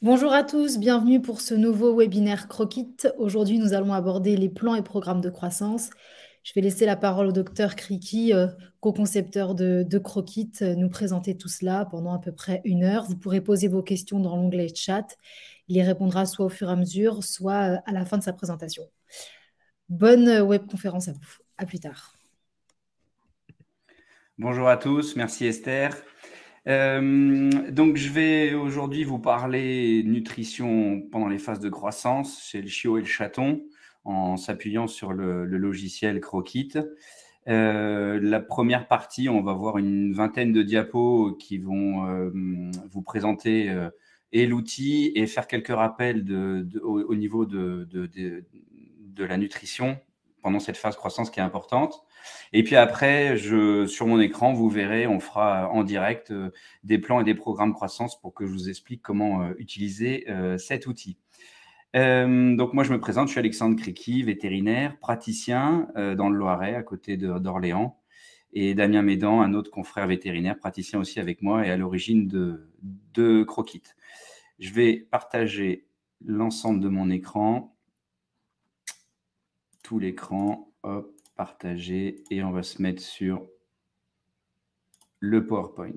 Bonjour à tous, bienvenue pour ce nouveau webinaire Croquit. Aujourd'hui, nous allons aborder les plans et programmes de croissance. Je vais laisser la parole au docteur Criqui, euh, co-concepteur de, de Croquit, euh, nous présenter tout cela pendant à peu près une heure. Vous pourrez poser vos questions dans l'onglet chat. Il y répondra soit au fur et à mesure, soit euh, à la fin de sa présentation. Bonne webconférence à vous. À plus tard. Bonjour à tous, merci Esther. Euh, donc, je vais aujourd'hui vous parler nutrition pendant les phases de croissance chez le chiot et le chaton en s'appuyant sur le, logiciel Croquit. Euh, la première partie, on va voir une vingtaine de diapos qui vont euh, vous présenter et l'outil et faire quelques rappels de, au, niveau de, de, la nutrition pendant cette phase croissance qui est importante. Et puis après, sur mon écran, vous verrez, on fera en direct euh, des plans et des programmes croissance pour que je vous explique comment euh, utiliser euh, cet outil. donc moi, je me présente, je suis Alexandre Criqui, vétérinaire, praticien dans le Loiret, à côté d'Orléans, et Damien Médan, un autre confrère vétérinaire, praticien aussi avec moi et à l'origine de, de Je vais partager l'ensemble de mon écran, tout l'écran, hop partager et on va se mettre sur le PowerPoint.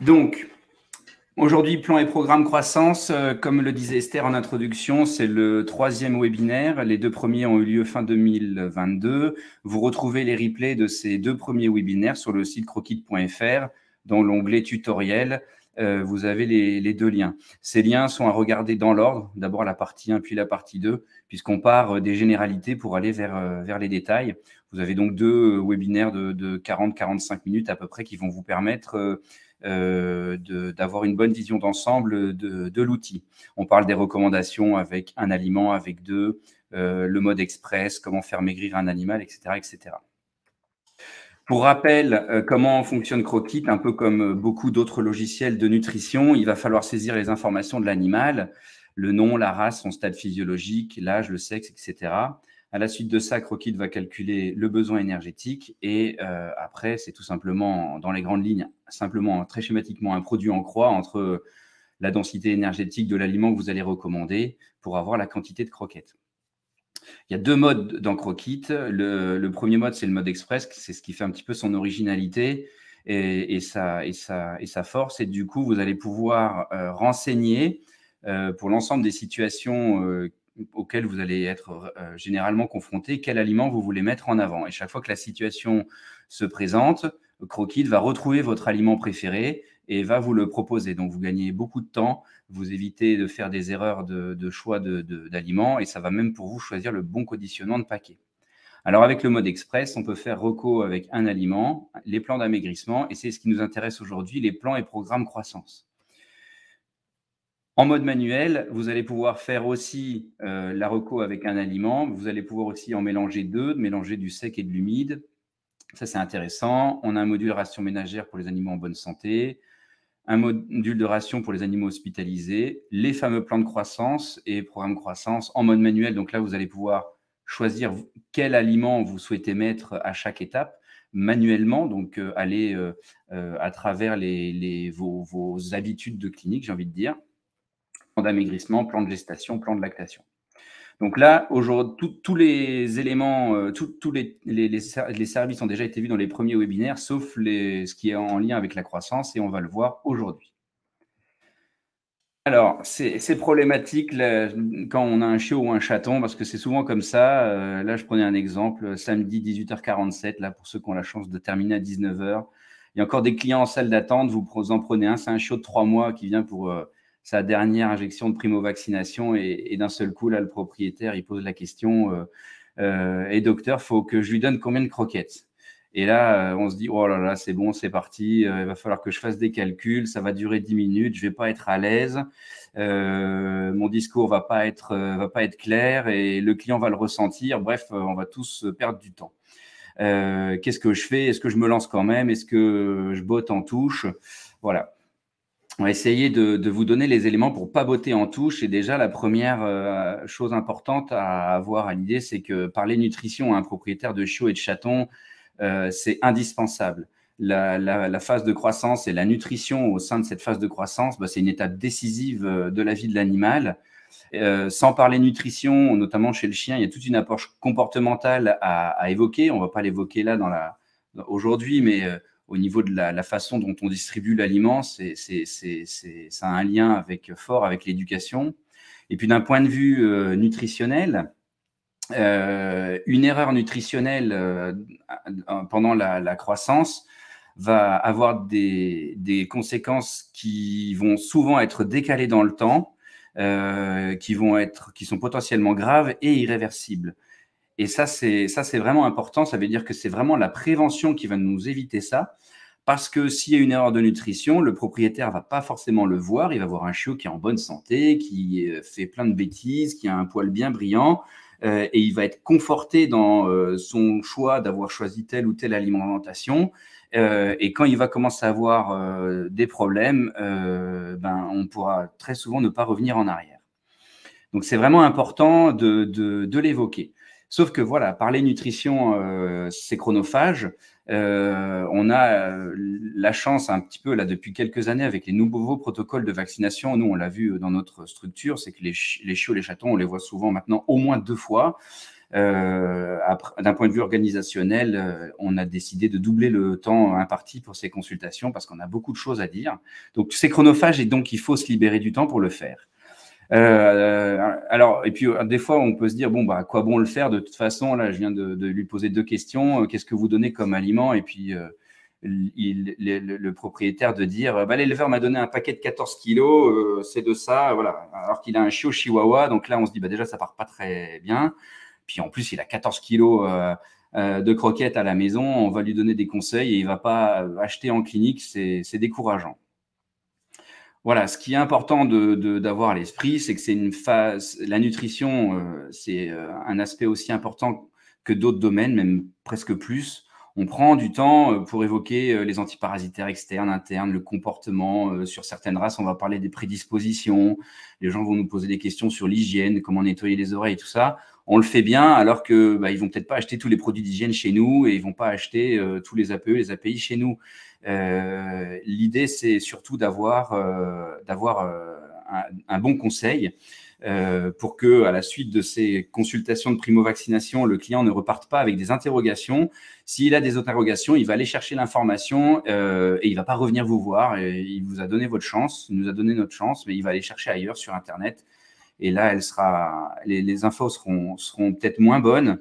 Donc, aujourd'hui, plan et programme croissance, euh, comme le disait Esther en introduction, c'est le troisième webinaire. Les deux premiers ont eu lieu fin 2022. Vous retrouvez les replays de ces deux premiers webinaires sur le site croquis.fr dans l'onglet tutoriel. Euh, vous avez les, deux liens. Ces liens sont à regarder dans l'ordre, d'abord la partie 1 puis la partie 2, puisqu'on part euh, des généralités pour aller euh, vers, les détails. Vous avez donc deux webinaires de, 40-45 minutes à peu près qui vont vous permettre d'avoir une bonne vision d'ensemble de, l'outil. On parle des recommandations avec un aliment, avec deux, le mode express, comment faire maigrir un animal, etc. etc. Pour rappel, euh, comment fonctionne Croquit Un peu comme euh, beaucoup d'autres logiciels de nutrition, il va falloir saisir les informations de l'animal, le nom, la race, son stade physiologique, l'âge, le sexe, etc. À la suite de ça, Croquit va calculer le besoin énergétique et euh, après, c'est tout simplement, dans les grandes lignes, simplement très schématiquement un produit en croix entre la densité énergétique de l'aliment que vous allez recommander pour avoir la quantité de croquettes. Il y a deux modes dans CroKit. Le, premier mode, c'est le mode express, c'est ce qui fait un petit peu son originalité et, sa, force. Et du coup, vous allez pouvoir euh, renseigner euh, pour l'ensemble des situations euh, auxquelles vous allez être généralement confronté, quel aliment vous voulez mettre en avant. Et chaque fois que la situation se présente, CroKit va retrouver votre aliment préféré et va vous le proposer. Donc vous gagnez beaucoup de temps, vous évitez de faire des erreurs de, choix d'aliments et ça va même pour vous choisir le bon conditionnement de paquet. Alors avec le mode express, on peut faire reco avec un aliment, les plans d'amaigrissement et c'est ce qui nous intéresse aujourd'hui, les plans et programmes croissance. En mode manuel, vous allez pouvoir faire aussi euh, la reco avec un aliment. Vous allez pouvoir aussi en mélanger deux, mélanger du sec et de l'humide. Ça, c'est intéressant. On a un module ration ménagère pour les animaux en bonne santé un module de ration pour les animaux hospitalisés, les fameux plans de croissance et programmes de croissance en mode manuel. Donc là, vous allez pouvoir choisir quel aliment vous souhaitez mettre à chaque étape manuellement, donc euh, aller euh, euh, à travers les, vos, vos, habitudes de clinique, j'ai envie de dire, plan d'amaigrissement, plan de gestation, plan de lactation. Donc là, aujourd'hui, tous les éléments, euh, tous les, les, services ont déjà été vus dans les premiers webinaires, sauf ce qui est en lien avec la croissance, et on va le voir aujourd'hui. Alors, c'est problématique quand on a un chiot ou un chaton, parce que c'est souvent comme ça. Euh, là, je prenais un exemple, samedi 18h47, là, pour ceux qui ont la chance de terminer à 19h. Il y a encore des clients en salle d'attente, vous en prenez un, c'est un chiot de trois mois qui vient pour... Euh, sa dernière injection de primo-vaccination et, d'un seul coup, là, le propriétaire, il pose la question euh, euh Et docteur, faut que je lui donne combien de croquettes et là, euh, on se dit, oh là là, c'est bon, c'est parti, euh, il va falloir que je fasse des calculs, ça va durer 10 minutes, je vais pas être à l'aise, mon discours va pas être va pas être clair et le client va le ressentir. Bref, on va tous perdre du temps. Qu'est-ce que je fais Est-ce que je me lance quand même Est-ce que je botte en touche Voilà on va essayer de, vous donner les éléments pour pas botter en touche. Et déjà, la première euh, chose importante à avoir à l'idée, c'est que parler nutrition à un propriétaire de chiots et de chatons, euh, c'est indispensable. La, phase de croissance et la nutrition au sein de cette phase de croissance, bah, c'est une étape décisive euh, de la vie de l'animal. sans parler nutrition, notamment chez le chien, il y a toute une approche comportementale à, à évoquer. On ne va pas l'évoquer là dans la, aujourd'hui, mais au niveau de la, façon dont on distribue l'aliment, c'est, ça a un lien avec, fort avec l'éducation. Et puis d'un point de vue euh, nutritionnel, euh, une erreur nutritionnelle euh, pendant la, croissance va avoir des, des, conséquences qui vont souvent être décalées dans le temps, qui, vont être, qui sont potentiellement graves et irréversibles. Et ça, c'est ça, c'est vraiment important. Ça veut dire que c'est vraiment la prévention qui va nous éviter ça. Parce que s'il y a une erreur de nutrition, le propriétaire va pas forcément le voir. Il va voir un chiot qui est en bonne santé, qui euh, fait plein de bêtises, qui a un poil bien brillant, euh, et il va être conforté dans euh, son choix d'avoir choisi telle ou telle alimentation. et quand il va commencer à avoir des problèmes, ben, on pourra très souvent ne pas revenir en arrière. Donc c'est vraiment important de l'évoquer. Sauf que voilà, parler nutrition, euh, c'est chronophage. Euh, on a euh, la chance un petit peu là depuis quelques années avec les nouveaux protocoles de vaccination. Nous, on l'a vu dans notre structure, c'est que les, chiots, les chatons, on les voit souvent maintenant au moins deux fois. D'un point de vue organisationnel, on a décidé de doubler le temps imparti pour ces consultations parce qu'on a beaucoup de choses à dire. Donc c'est chronophage et donc il faut se libérer du temps pour le faire. Euh, euh, alors, et puis euh, des fois, on peut se dire bon bah à quoi bon le faire De toute façon, là, je viens de, lui poser deux questions. Qu'est-ce que vous donnez comme aliment Et puis il, le, propriétaire de dire bah, l'éleveur m'a donné un paquet de 14 kilos, c'est de ça, voilà. Alors qu'il a un chiot chihuahua, donc là, on se dit bah déjà ça part pas très bien. Puis en plus, il a 14 kilos de croquettes à la maison. On va lui donner des conseils et il va pas acheter en clinique, c'est décourageant voilà, ce qui est important d'avoir à l'esprit, c'est que c'est une phase, la nutrition, euh, c'est euh, un aspect aussi important que d'autres domaines, même presque plus. On prend du temps euh, pour évoquer les antiparasitaires externes, internes, le comportement. Sur certaines races, on va parler des prédispositions. Les gens vont nous poser des questions sur l'hygiène, comment nettoyer les oreilles, tout ça. On le fait bien, alors qu'ils bah, vont peut-être pas acheter tous les produits d'hygiène chez nous et ils vont pas acheter tous les APE, les API chez nous. Euh, l'idée, c'est surtout d'avoir euh, euh, un, un, bon conseil. pour que, à la suite de ces consultations de primo-vaccination, le client ne reparte pas avec des interrogations. S'il a des interrogations, il va aller chercher l'information et il ne va pas revenir vous voir. il vous a donné votre chance, il nous a donné notre chance, mais il va aller chercher ailleurs sur Internet. Et là, elle sera, les, infos seront peut-être moins bonnes.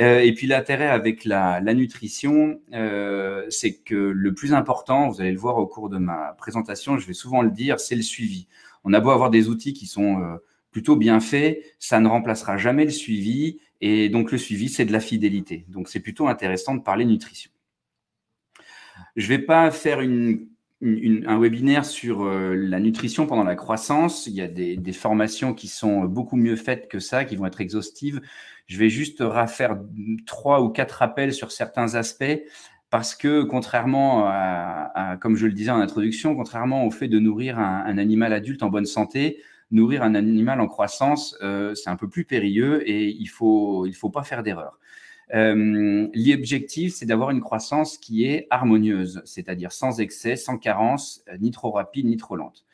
Euh, et puis l'intérêt avec la, nutrition, euh, c'est que le plus important, vous allez le voir au cours de ma présentation, je vais souvent le dire, c'est le suivi. On a beau avoir des outils qui sont euh, plutôt bien faits, ça ne remplacera jamais le suivi. Et donc le suivi, c'est de la fidélité. Donc c'est plutôt intéressant de parler nutrition. Je ne vais pas faire un webinaire sur la nutrition pendant la croissance. Il y a des, formations qui sont beaucoup mieux faites que ça, qui vont être exhaustives. Je vais juste refaire trois ou quatre rappels sur certains aspects parce que contrairement à, comme je le disais en introduction, contrairement au fait de nourrir un, animal adulte en bonne santé, nourrir un animal en croissance, euh, c'est un peu plus périlleux et il faut il faut pas faire d'erreur. Euh, l'objectif, c'est d'avoir une croissance qui est harmonieuse, c'est-à-dire sans excès, sans carence, euh, ni trop rapide, ni trop lente.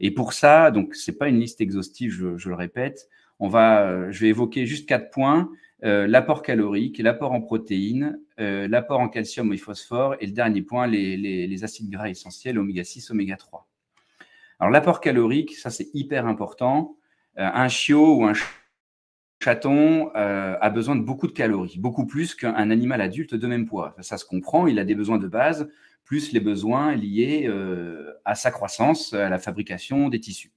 Et pour ça, donc c'est pas une liste exhaustive, je le répète, va, euh, je vais évoquer juste quatre points. Euh, l'apport calorique, l'apport en protéines, euh, l'apport en calcium et phosphore, et le dernier point, les, acides gras essentiels, oméga 6, oméga 3. Alors l'apport calorique, ça c'est hyper important. un chiot ou un chaton a besoin de beaucoup de calories, beaucoup plus qu'un animal adulte de même poids. Ça se comprend, il a des besoins de base, plus les besoins liés à sa croissance, à la fabrication des tissus.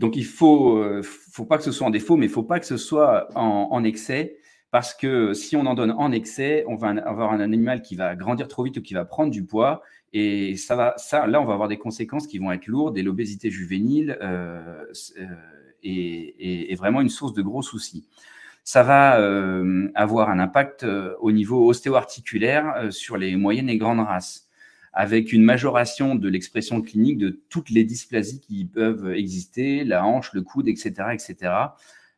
Donc il faut, euh, faut pas que ce soit en défaut, mais il faut pas que ce soit en, excès, parce que si on en donne en excès, on va avoir un animal qui va grandir trop vite ou qui va prendre du poids, et ça va, ça, là, on va avoir des conséquences qui vont être lourdes, et l'obésité juvénile euh, euh est, vraiment une source de gros soucis. Ça va euh, avoir un impact au niveau ostéo-articulaire sur les moyennes et grandes races avec une majoration de l'expression clinique de toutes les dysplasies qui peuvent exister, la hanche, le coude, etc. etc.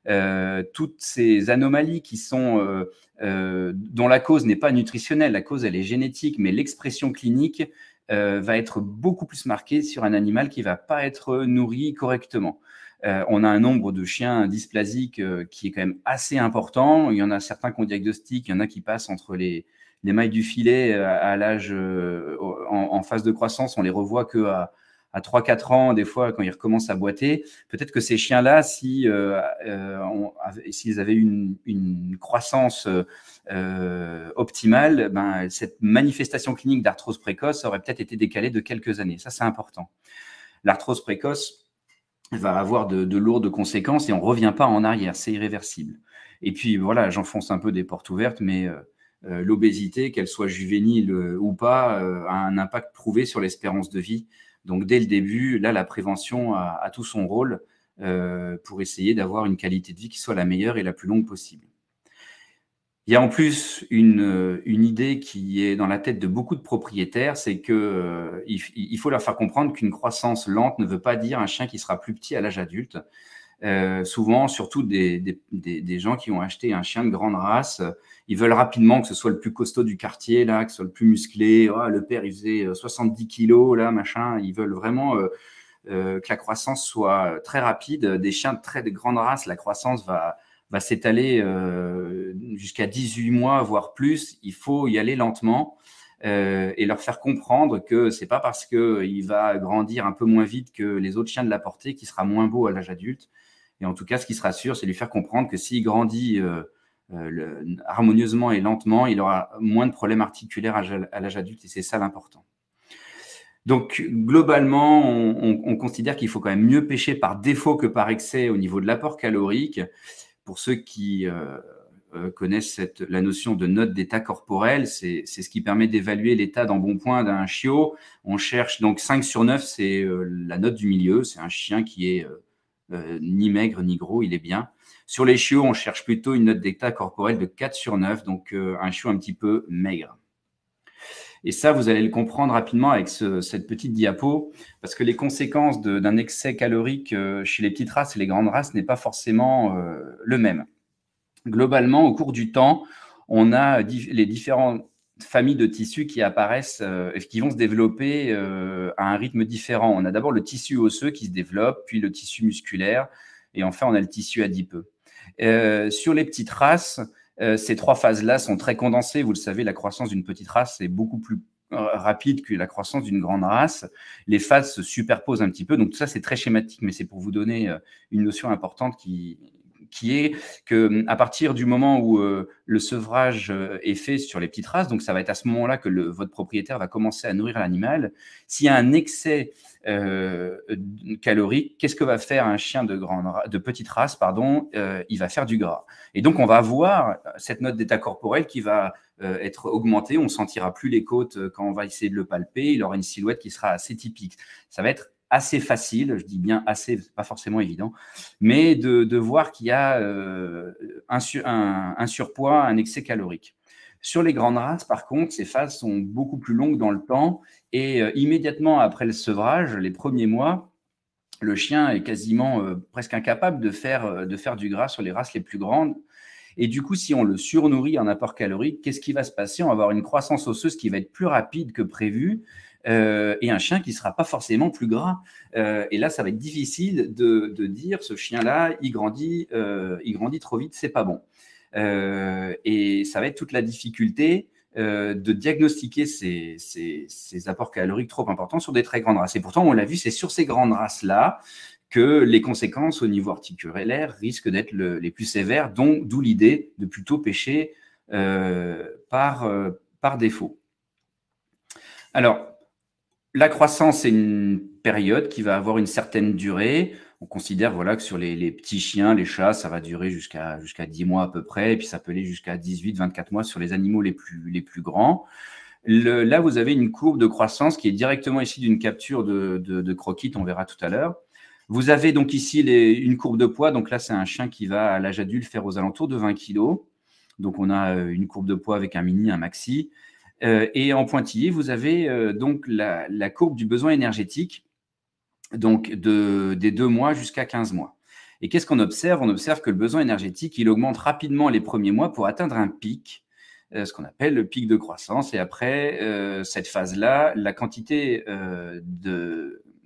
Euh, toutes ces anomalies qui sont, euh, euh, dont la cause n'est pas nutritionnelle, la cause elle est génétique, mais l'expression clinique va être beaucoup plus marquée sur un animal qui ne va pas être nourri correctement. on a un nombre de chiens dysplasiques qui est quand même assez important. Il y en a certains qu'on diagnostique, il y en a qui passent entre les, les mailles du filet euh, à, l'âge euh, en, phase de croissance, on les revoit que à, à 3-4 ans, des fois, quand ils recommencent à boiter, peut-être que ces chiens-là, si, euh, s'ils avaient une, une croissance optimale, ben, cette manifestation clinique d'arthrose précoce aurait peut-être été décalée de quelques années. Ça, c'est important. L'arthrose précoce va avoir de, lourdes conséquences et on ne revient pas en arrière, c'est irréversible. Et puis voilà, j'enfonce un peu des portes ouvertes, mais euh, l'obésité, qu'elle soit juvénile euh, ou pas, euh, a un impact prouvé sur l'espérance de vie. Donc dès le début, là, la prévention a, tout son rôle pour essayer d'avoir une qualité de vie qui soit la meilleure et la plus longue possible. Il y a en plus une, idée qui est dans la tête de beaucoup de propriétaires, c'est qu'il faut leur faire comprendre qu'une croissance lente ne veut pas dire un chien qui sera plus petit à l'âge adulte. Euh, souvent, surtout des, gens qui ont acheté un chien de grande race, euh, ils veulent rapidement que ce soit le plus costaud du quartier, là, que ce soit le plus musclé. Ah, le père, il faisait 70 euh, kilos, là, machin. Ils veulent vraiment que la croissance soit très rapide. Des chiens de très de grande race, la croissance va, s'étaler jusqu'à 18 mois, voire plus. Il faut y aller lentement. et leur faire comprendre que c'est pas parce qu'il va grandir un peu moins vite que les autres chiens de la portée qui sera moins beau à l'âge adulte. Et en tout cas, ce qui sera sûr, c'est lui faire comprendre que s'il grandit euh, euh, harmonieusement et lentement, il aura moins de problèmes articulaires à, l'âge adulte. Et c'est ça l'important. Donc, globalement, on, considère qu'il faut quand même mieux pêcher par défaut que par excès au niveau de l'apport calorique. Pour ceux qui euh, connaissent la notion de note d'état corporel, c'est ce qui permet d'évaluer l'état bon point d'un chiot. On cherche donc 5 sur 9, c'est la note du milieu, c'est un chien qui est euh, ni maigre ni gros, il est bien. Sur les chiots, on cherche plutôt une note d'état corporelle de 4 sur 9, donc euh, un chiot un petit peu maigre. Et ça, vous allez le comprendre rapidement avec cette petite diapo, parce que les conséquences d'un excès calorique euh, chez les petites races et les grandes races n'est pas forcément le même. Globalement, au cours du temps, on a les différents famille de tissus qui apparaissent, euh, et qui vont se développer euh, à un rythme différent. On a d'abord le tissu osseux qui se développe, puis le tissu musculaire, et enfin on a le tissu adipeux. Euh, sur les petites races, ces trois phases-là sont très condensées. Vous le savez, la croissance d'une petite race est beaucoup plus rapide que la croissance d'une grande race. Les phases se superposent un petit peu, donc tout ça c'est très schématique, mais c'est pour vous donner une notion importante qui, qui est que hum, à partir du moment où euh, le sevrage euh, est fait sur les petites races, donc ça va être à ce moment-là que votre propriétaire va commencer à nourrir l'animal. S'il y a un excès euh, calorique, qu'est-ce que va faire un chien de, grande, de petite race pardon Il va faire du gras. Et donc on va voir cette note d'état corporel qui va être augmentée. On sentira plus les côtes quand on va essayer de le palper. Il aura une silhouette qui sera assez typique. Ça va être assez facile, je dis bien assez, pas forcément évident, mais de, voir qu'il y a euh, un, un, surpoids, un excès calorique. Sur les grandes races, par contre, ces phases sont beaucoup plus longues dans le temps et euh, immédiatement après le sevrage, les premiers mois, le chien est quasiment euh, presque incapable de faire, de faire du gras sur les races les plus grandes. Et du coup, si on le surnourrit en apport calorique, qu'est-ce qui va se passer On va avoir une croissance osseuse qui va être plus rapide que prévu, euh, et un chien qui ne sera pas forcément plus gras. Euh, et là, ça va être difficile de, dire ce chien-là, il grandit, euh, il grandit trop vite, c'est pas bon. et ça va être toute la difficulté de diagnostiquer ces, apports caloriques trop importants sur des très grandes races. Et pourtant, on l'a vu, c'est sur ces grandes races-là que les conséquences au niveau articulaire risquent d'être les plus sévères, d'où l'idée de plutôt pêcher par, par défaut. Alors, la croissance, est une période qui va avoir une certaine durée. On considère voilà, que sur les, petits chiens, les chats, ça va durer jusqu'à jusqu'à 10 mois à peu près, et puis ça peut aller jusqu'à 18, 24 mois sur les animaux les plus, les plus grands. là, vous avez une courbe de croissance qui est directement ici d'une capture de, de, on verra tout à l'heure. Vous avez donc ici une courbe de poids. Donc là, c'est un chien qui va à l'âge adulte faire aux alentours de 20 kg. Donc on a euh, une courbe de poids avec un mini, un maxi. Euh, et en pointillé, vous avez euh, donc la, courbe du besoin énergétique, donc des deux mois jusqu'à 15 mois. Et qu'est-ce qu'on observe On observe que le besoin énergétique, il augmente rapidement les premiers mois pour atteindre un pic, euh, ce qu'on appelle le pic de croissance. Et après cette phase-là, la quantité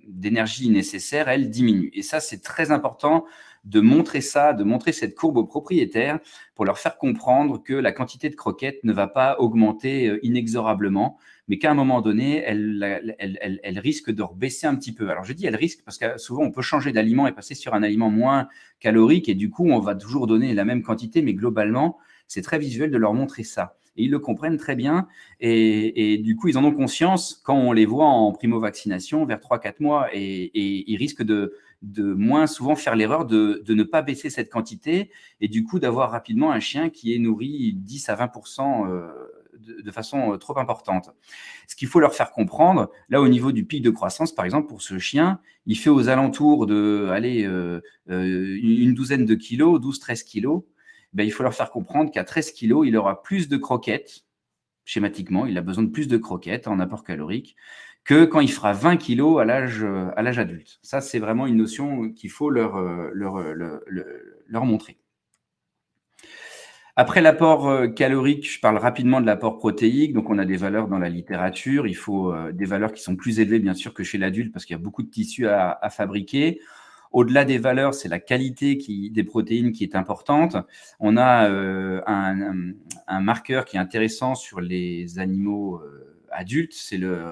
d'énergie nécessaire, elle diminue. Et ça, c'est très important de montrer ça, de montrer cette courbe aux propriétaires pour leur faire comprendre que la quantité de croquettes ne va pas augmenter euh, inexorablement, mais qu'à un moment donné, elle, elle, risque de baisser un petit peu. Alors je dis elle risque parce que euh, souvent on peut changer d'aliment et passer sur un aliment moins calorique et du coup on va toujours donner la même quantité, mais globalement c'est très visuel de leur montrer ça. Et ils le comprennent très bien et, du coup ils en ont conscience quand on les voit en primo-vaccination vers 3-4 mois et ils risquent de de moins souvent faire l'erreur de, ne pas baisser cette quantité et du coup d'avoir rapidement un chien qui est nourri 10 à 20 euh, de, façon euh, trop importante. Ce qu'il faut leur faire comprendre, là au niveau du pic de croissance, par exemple, pour ce chien, il fait aux alentours de euh, une douzaine de kilos, 12-13 kilos. Ben, il faut leur faire comprendre qu'à 13 kilos, il aura plus de croquettes schématiquement, il a besoin de plus de croquettes en apport calorique que quand il fera 20 kilos à l'âge adulte. Ça, c'est vraiment une notion qu'il faut leur, euh, euh, leur, montrer. Après l'apport euh, calorique, je parle rapidement de l'apport protéique. Donc, on a des valeurs dans la littérature. Il faut des valeurs qui sont plus élevées, bien sûr, que chez l'adulte parce qu'il y a beaucoup de tissus à, fabriquer. Au-delà des valeurs, c'est la qualité des protéines qui est importante. On a un, marqueur qui est intéressant sur les animaux adulte, c'est le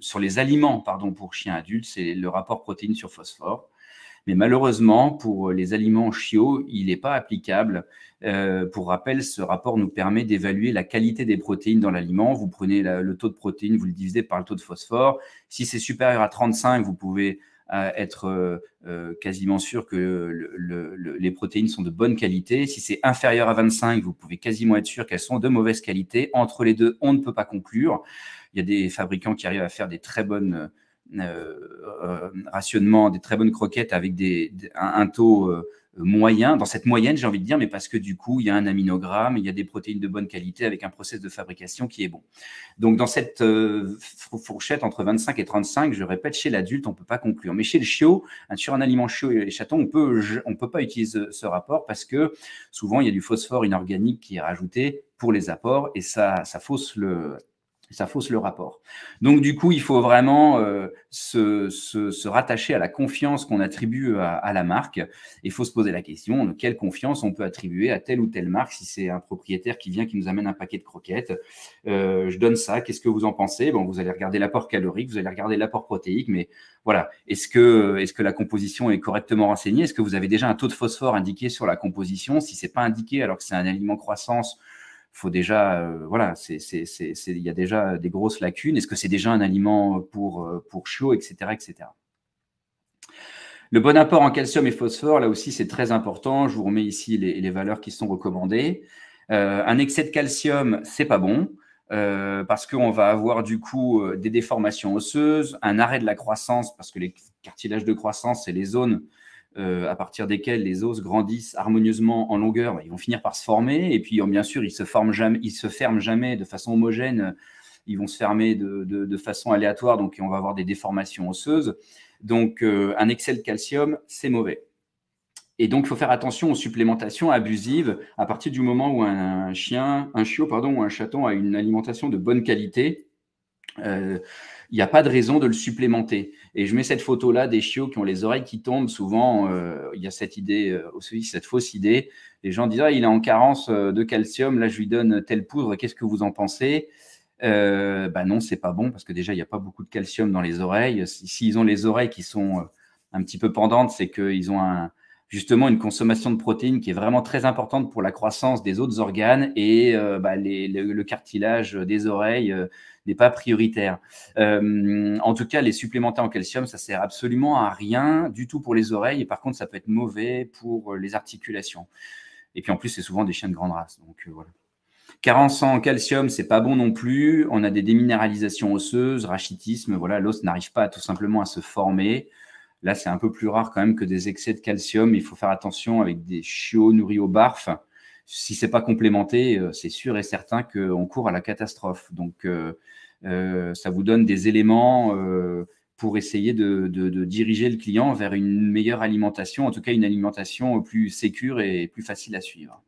sur les aliments pardon pour chiens adultes, c'est le rapport protéines sur phosphore. Mais malheureusement, pour les aliments chiots, il n'est pas applicable. Euh, pour rappel, ce rapport nous permet d'évaluer la qualité des protéines dans l'aliment. Vous prenez le taux de protéines, vous le divisez par le taux de phosphore. Si c'est supérieur à 35, vous pouvez à être euh, euh, quasiment sûr que les protéines sont de bonne qualité. Si c'est inférieur à 25, vous pouvez quasiment être sûr qu'elles sont de mauvaise qualité. Entre les deux, on ne peut pas conclure. Il y a des fabricants qui arrivent à faire des très bonnes euh, rationnements, des très bonnes croquettes avec des, un taux moyen, dans cette moyenne, j'ai envie de dire, mais parce que du coup, il y a un aminogramme, il y a des protéines de bonne qualité avec un process de fabrication qui est bon. Donc, dans cette euh, fourchette entre 25 et 35, je répète, chez l'adulte, on ne peut pas conclure. Mais chez le chiot, hein, sur un aliment chiot et les chatons, on peut, ne peut pas utiliser ce rapport parce que souvent, il y a du phosphore inorganique qui est rajouté pour les apports et ça, ça fausse le, ça fausse le rapport. Donc du coup, il faut vraiment euh, se, rattacher à la confiance qu'on attribue à, la marque. Il faut se poser la question quelle confiance on peut attribuer à telle ou telle marque. Si c'est un propriétaire qui vient, qui nous amène un paquet de croquettes, euh, je donne ça. Qu'est-ce que vous en pensez Bon, vous allez regarder l'apport calorique, vous allez regarder l'apport protéique, mais voilà. Est-ce que est que la composition est correctement renseignée Est-ce que vous avez déjà un taux de phosphore indiqué sur la composition Si c'est pas indiqué, alors que c'est un aliment croissance faut déjà, euh, voilà, il y a déjà des grosses lacunes. Est-ce que c'est déjà un aliment euh, pour, euh, pour etc., etc. Le bon apport en calcium et phosphore, là aussi, c'est très important. Je vous remets ici les, valeurs qui sont recommandées. un excès de calcium, c'est pas bon. parce qu'on va avoir du coup des déformations osseuses, un arrêt de la croissance, parce que les cartilages de croissance, c'est les zones euh, à partir desquels les os grandissent harmonieusement en longueur, ils vont finir par se former. Et puis, bien sûr, ils se ils se ferment jamais de façon homogène. Ils vont se fermer de, façon aléatoire, donc on va avoir des déformations osseuses. Donc, euh, un excès de calcium, c'est mauvais. Et donc, il faut faire attention aux supplémentations abusives à partir du moment où un, chien, un chiot, pardon, ou un chaton a une alimentation de bonne qualité. Euh, il n'y a pas de raison de le supplémenter. Et je mets cette photo-là des chiots qui ont les oreilles qui tombent. Souvent, euh, il y a cette idée euh, aussi, cette fausse idée. Les gens disent, ah, il est en carence euh, de calcium, là je lui donne telle poudre, qu'est-ce que vous en pensez euh, bah non, c'est pas bon parce que déjà il n'y a pas beaucoup de calcium dans les oreilles. S'ils ont les oreilles qui sont un petit peu pendantes, c'est qu'ils ont un, justement une consommation de protéines qui est vraiment très importante pour la croissance des autres organes et euh, bah, le, cartilage des oreilles euh, n'est pas prioritaire. Euh, en tout cas, les supplémentaires en calcium, ça sert absolument à rien du tout pour les oreilles et par contre, ça peut être mauvais pour les articulations. Et puis en plus, c'est souvent des chiens de grande race. Donc voilà. Carence en calcium, c'est pas bon non plus. On a des déminéralisations osseuses, rachitisme. Voilà, l'os n'arrive pas tout simplement à se former. Là, c'est un peu plus rare quand même que des excès de calcium. Il faut faire attention avec des chiots nourris au barf. Si c'est pas complémenté, euh, c'est sûr et certain qu'on court à la catastrophe. Donc, euh, euh, ça vous donne des éléments pour essayer de, diriger le client vers une meilleure alimentation, en tout cas une alimentation plus sécure et plus facile à suivre.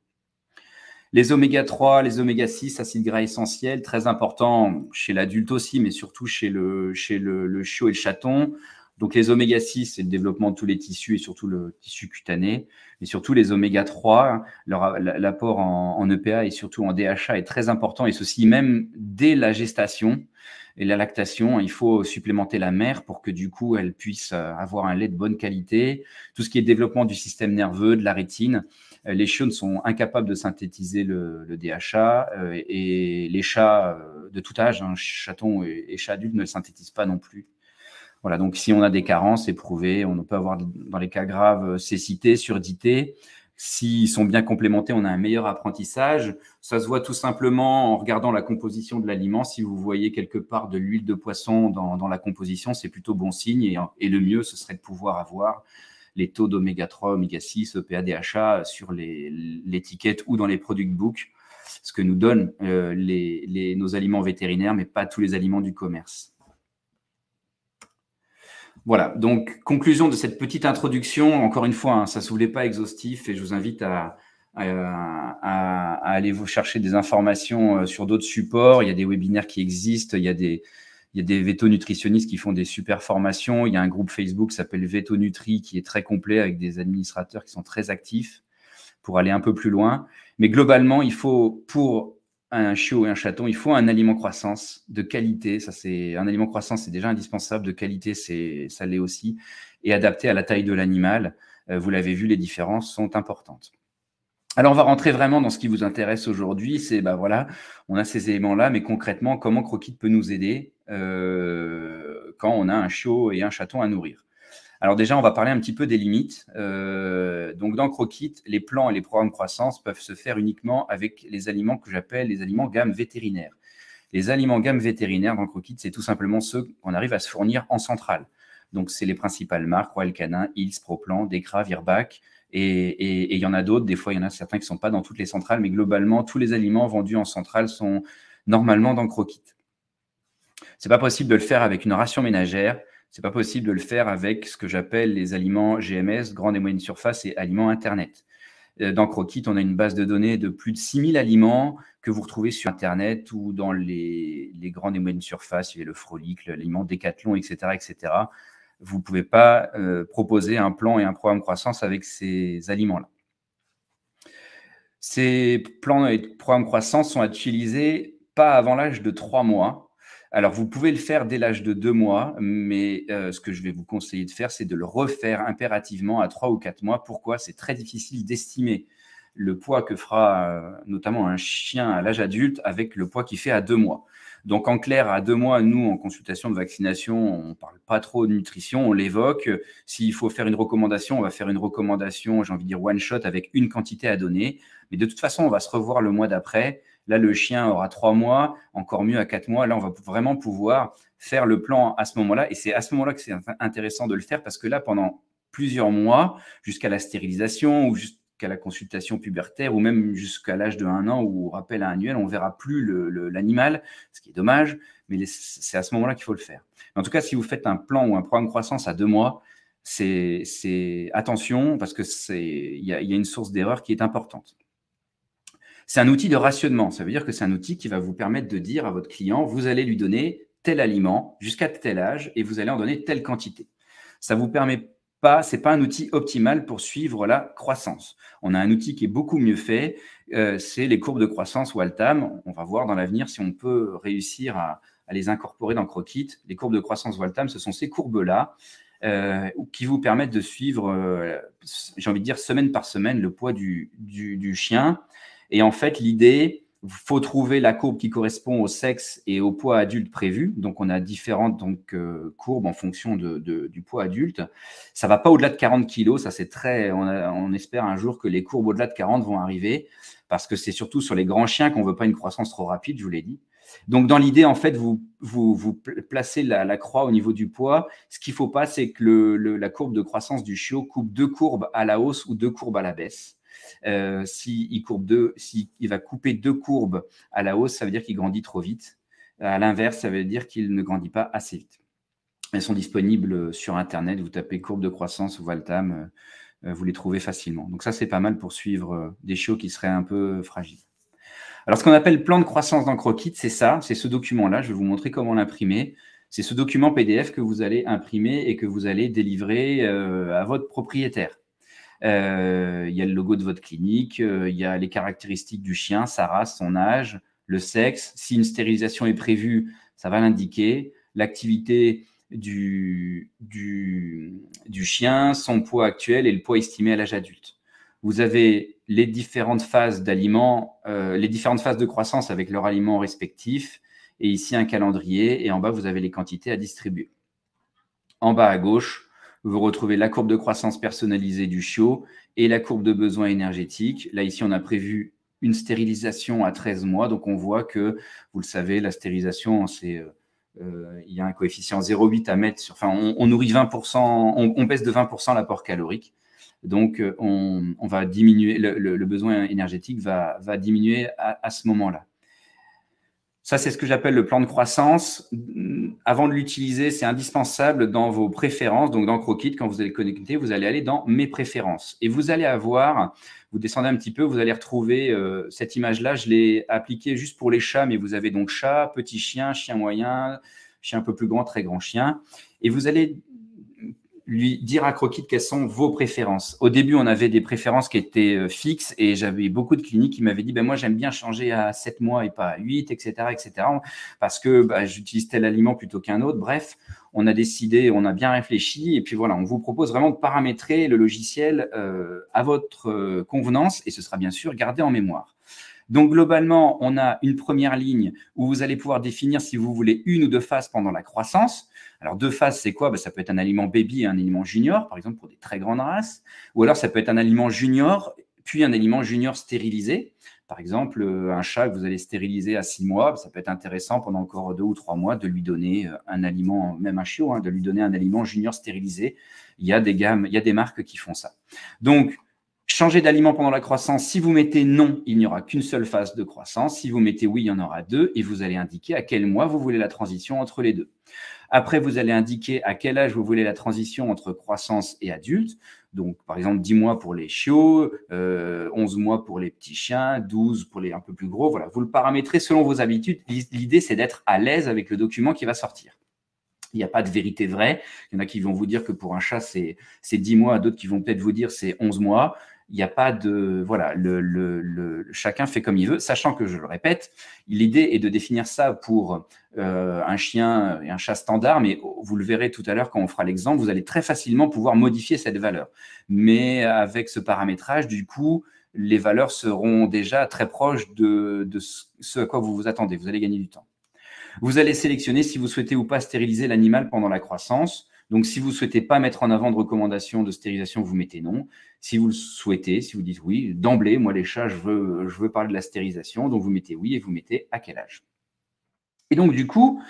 Les oméga 3, les oméga 6, acides gras essentiels, très importants chez l'adulte aussi, mais surtout chez chez le chiot et le chaton. Donc les oméga 6, c'est le développement de tous les tissus et surtout le tissu cutané. Et surtout les oméga 3, l'apport en, EPA e et surtout en DHA est très important. Et ceci même dès la gestation et la lactation, il faut supplémenter la mère pour que du coup elle puisse euh, avoir un lait de bonne qualité. Tout ce qui est développement du système nerveux, de la rétine. Euh, les ne sont incapables de synthétiser le, DHA euh, et les chats de tout âge, hein, chatons et, chats adultes ne le synthétisent pas non plus voilà, donc si on a des carences éprouvées, on peut avoir dans les cas graves euh, cécité, surdité. S'ils sont bien complémentés, on a un meilleur apprentissage. Ça se voit tout simplement en regardant la composition de l'aliment. Si vous voyez quelque part de l'huile de poisson dans, la composition, c'est plutôt bon signe. Et, le mieux, ce serait de pouvoir avoir les taux d'oméga 3, oméga 6, EPA, DHA sur l'étiquette ou dans les product book, ce que nous donnent euh, les, nos aliments vétérinaires, mais pas tous les aliments du commerce. Voilà, donc conclusion de cette petite introduction. Encore une fois, hein, ça ne s'ouvrait pas exhaustif et je vous invite à, à, aller vous chercher des informations euh, sur d'autres supports. Il y a des webinaires qui existent, il y a des, il y a des nutritionnistes qui font des super formations. Il y a un groupe Facebook qui s'appelle Veto Nutri qui est très complet avec des administrateurs qui sont très actifs pour aller un peu plus loin. Mais globalement, il faut, pour un chiot et un chaton, il faut un aliment croissance de qualité. Ça, c'est un aliment croissance, c'est déjà indispensable. De qualité, c'est ça l'est aussi, et adapté à la taille de l'animal. Euh, vous l'avez vu, les différences sont importantes. Alors, on va rentrer vraiment dans ce qui vous intéresse aujourd'hui. C'est bah voilà, on a ces éléments-là, mais concrètement, comment Croquis peut nous aider euh, quand on a un chiot et un chaton à nourrir alors déjà, on va parler un petit peu des limites. Euh, donc dans CroKit, les plans et les programmes de croissance peuvent se faire uniquement avec les aliments que j'appelle les aliments gamme vétérinaire. Les aliments gamme vétérinaire dans CroKit, c'est tout simplement ceux qu'on arrive à se fournir en centrale. Donc c'est les principales marques, Royal Canin, Hills, Proplan, Decra, Virbac, et il y en a d'autres. Des fois, il y en a certains qui ne sont pas dans toutes les centrales, mais globalement, tous les aliments vendus en centrale sont normalement dans CroKit. Ce n'est pas possible de le faire avec une ration ménagère, c'est pas possible de le faire avec ce que j'appelle les aliments GMS, Grandes et Moyennes Surfaces, et aliments Internet. Euh, dans Croquit, on a une base de données de plus de 6000 aliments que vous retrouvez sur Internet ou dans les, grandes et moyennes surfaces, il y a le Frolic, l'aliment Décathlon, etc., etc. Vous ne pouvez pas euh, proposer un plan et un programme croissance avec ces aliments-là. Ces plans et programmes croissance sont utilisés pas avant l'âge de 3 mois alors, vous pouvez le faire dès l'âge de deux mois, mais euh, ce que je vais vous conseiller de faire, c'est de le refaire impérativement à trois ou quatre mois. Pourquoi C'est très difficile d'estimer le poids que fera euh, notamment un chien à l'âge adulte avec le poids qu'il fait à deux mois. Donc, en clair, à deux mois, nous, en consultation de vaccination, on ne parle pas trop de nutrition, on l'évoque. S'il faut faire une recommandation, on va faire une recommandation, j'ai envie de dire one shot, avec une quantité à donner. Mais de toute façon, on va se revoir le mois d'après Là, le chien aura trois mois, encore mieux à quatre mois. Là, on va vraiment pouvoir faire le plan à ce moment-là. Et c'est à ce moment-là que c'est intéressant de le faire parce que là, pendant plusieurs mois, jusqu'à la stérilisation ou jusqu'à la consultation pubertaire ou même jusqu'à l'âge de un an ou au rappel à annuel, on verra plus l'animal, ce qui est dommage, mais c'est à ce moment-là qu'il faut le faire. En tout cas, si vous faites un plan ou un programme croissance à deux mois, c'est attention parce que il y a une source d'erreur qui est importante. C'est un outil de rationnement. Ça veut dire que c'est un outil qui va vous permettre de dire à votre client, vous allez lui donner tel aliment jusqu'à tel âge et vous allez en donner telle quantité. Ça vous permet pas, c'est pas un outil optimal pour suivre la croissance. On a un outil qui est beaucoup mieux fait, euh, c'est les courbes de croissance Waltham. On va voir dans l'avenir si on peut réussir à, les incorporer dans Croquit. Les courbes de croissance Waltam, ce sont ces courbes-là euh, qui vous permettent de suivre, euh, j'ai envie de dire, semaine par semaine, le poids du chien et en fait, l'idée, il faut trouver la courbe qui correspond au sexe et au poids adulte prévu. Donc, on a différentes euh, courbes en fonction du poids adulte. Ça va pas au-delà de 40 kg. Ça, c'est très. On, espère un jour que les courbes au-delà de 40 vont arriver parce que c'est surtout sur les grands chiens qu'on ne veut pas une croissance trop rapide, je vous l'ai dit. Donc, dans l'idée, en fait, vous, placez la, croix au niveau du poids. Ce qu'il faut pas, c'est que la courbe de croissance du chiot coupe deux courbes à la hausse ou deux courbes à la baisse. Euh, s'il si il va couper deux courbes à la hausse, ça veut dire qu'il grandit trop vite. À l'inverse, ça veut dire qu'il ne grandit pas assez vite. Elles sont disponibles sur Internet. Vous tapez courbe de croissance ou Valtam, euh, vous les trouvez facilement. Donc ça, c'est pas mal pour suivre euh, des chiots qui seraient un peu fragiles. Alors, ce qu'on appelle plan de croissance dans Croquis, c'est ça, c'est ce document-là. Je vais vous montrer comment l'imprimer. C'est ce document PDF que vous allez imprimer et que vous allez délivrer à votre propriétaire. Euh, il y a le logo de votre clinique, euh, il y a les caractéristiques du chien, sa race, son âge, le sexe. Si une stérilisation est prévue, ça va l'indiquer. L'activité du, chien, son poids actuel et le poids estimé à l'âge adulte. Vous avez les différentes phases d'aliments, euh, les différentes phases de croissance avec leur aliment respectif Et ici, un calendrier. Et en bas, vous avez les quantités à distribuer. En bas à gauche, vous retrouvez la courbe de croissance personnalisée du chiot et la courbe de besoin énergétique. Là, ici, on a prévu une stérilisation à 13 mois. Donc, on voit que, vous le savez, la stérilisation, c'est... Euh, euh, il y a un coefficient 0,8 à mettre sur. Enfin, on, nourrit 20%, on, baisse de 20% l'apport calorique. Donc, euh, on, va diminuer, le, besoin énergétique va, va diminuer à, à ce moment-là. Ça, c'est ce que j'appelle le plan de croissance. Avant de l'utiliser, c'est indispensable dans vos préférences. Donc, dans CroKit, quand vous allez connecter, vous allez aller dans Mes préférences. Et vous allez avoir, vous descendez un petit peu, vous allez retrouver euh, cette image-là. Je l'ai appliquée juste pour les chats, mais vous avez donc chat, petit chien, chien moyen, chien un peu plus grand, très grand chien. Et vous allez lui dire à Croquis quelles sont vos préférences. Au début, on avait des préférences qui étaient euh, fixes et j'avais beaucoup de cliniques qui m'avaient dit ben, Moi, j'aime bien changer à 7 mois et pas à 8, etc. etc. parce que ben, j'utilise tel aliment plutôt qu'un autre. Bref, on a décidé, on a bien réfléchi et puis voilà, on vous propose vraiment de paramétrer le logiciel euh, à votre euh, convenance et ce sera bien sûr gardé en mémoire. Donc globalement, on a une première ligne où vous allez pouvoir définir si vous voulez une ou deux phases pendant la croissance. Alors deux phases, c'est quoi bah, Ça peut être un aliment baby et un aliment junior, par exemple pour des très grandes races. Ou alors ça peut être un aliment junior, puis un aliment junior stérilisé. Par exemple, euh, un chat que vous allez stériliser à six mois, bah, ça peut être intéressant pendant encore deux ou trois mois de lui donner euh, un aliment, même un chiot, hein, de lui donner un aliment junior stérilisé. Il y a des gammes, il y a des marques qui font ça. Donc, Changer d'aliment pendant la croissance, si vous mettez non, il n'y aura qu'une seule phase de croissance. Si vous mettez oui, il y en aura deux et vous allez indiquer à quel mois vous voulez la transition entre les deux. Après, vous allez indiquer à quel âge vous voulez la transition entre croissance et adulte. Donc, par exemple, 10 mois pour les chiots, 11 euh, mois pour les petits chiens, 12 pour les un peu plus gros. Voilà, vous le paramétrez selon vos habitudes. L'idée, c'est d'être à l'aise avec le document qui va sortir. Il n'y a pas de vérité vraie. Il y en a qui vont vous dire que pour un chat, c'est 10 mois, d'autres qui vont peut-être vous dire c'est 11 mois. Il n'y a pas de voilà, le, le, le, chacun fait comme il veut, sachant que je le répète, l'idée est de définir ça pour euh, un chien et un chat standard, mais vous le verrez tout à l'heure quand on fera l'exemple, vous allez très facilement pouvoir modifier cette valeur. Mais avec ce paramétrage, du coup, les valeurs seront déjà très proches de, de ce à quoi vous vous attendez. Vous allez gagner du temps. Vous allez sélectionner si vous souhaitez ou pas stériliser l'animal pendant la croissance. Donc, si vous ne souhaitez pas mettre en avant de recommandations de stérilisation, vous mettez non. Si vous le souhaitez, si vous dites oui, d'emblée, moi, les chats, je veux, parler de la stérilisation, donc vous mettez oui et vous mettez à quel âge. Et donc, du coup,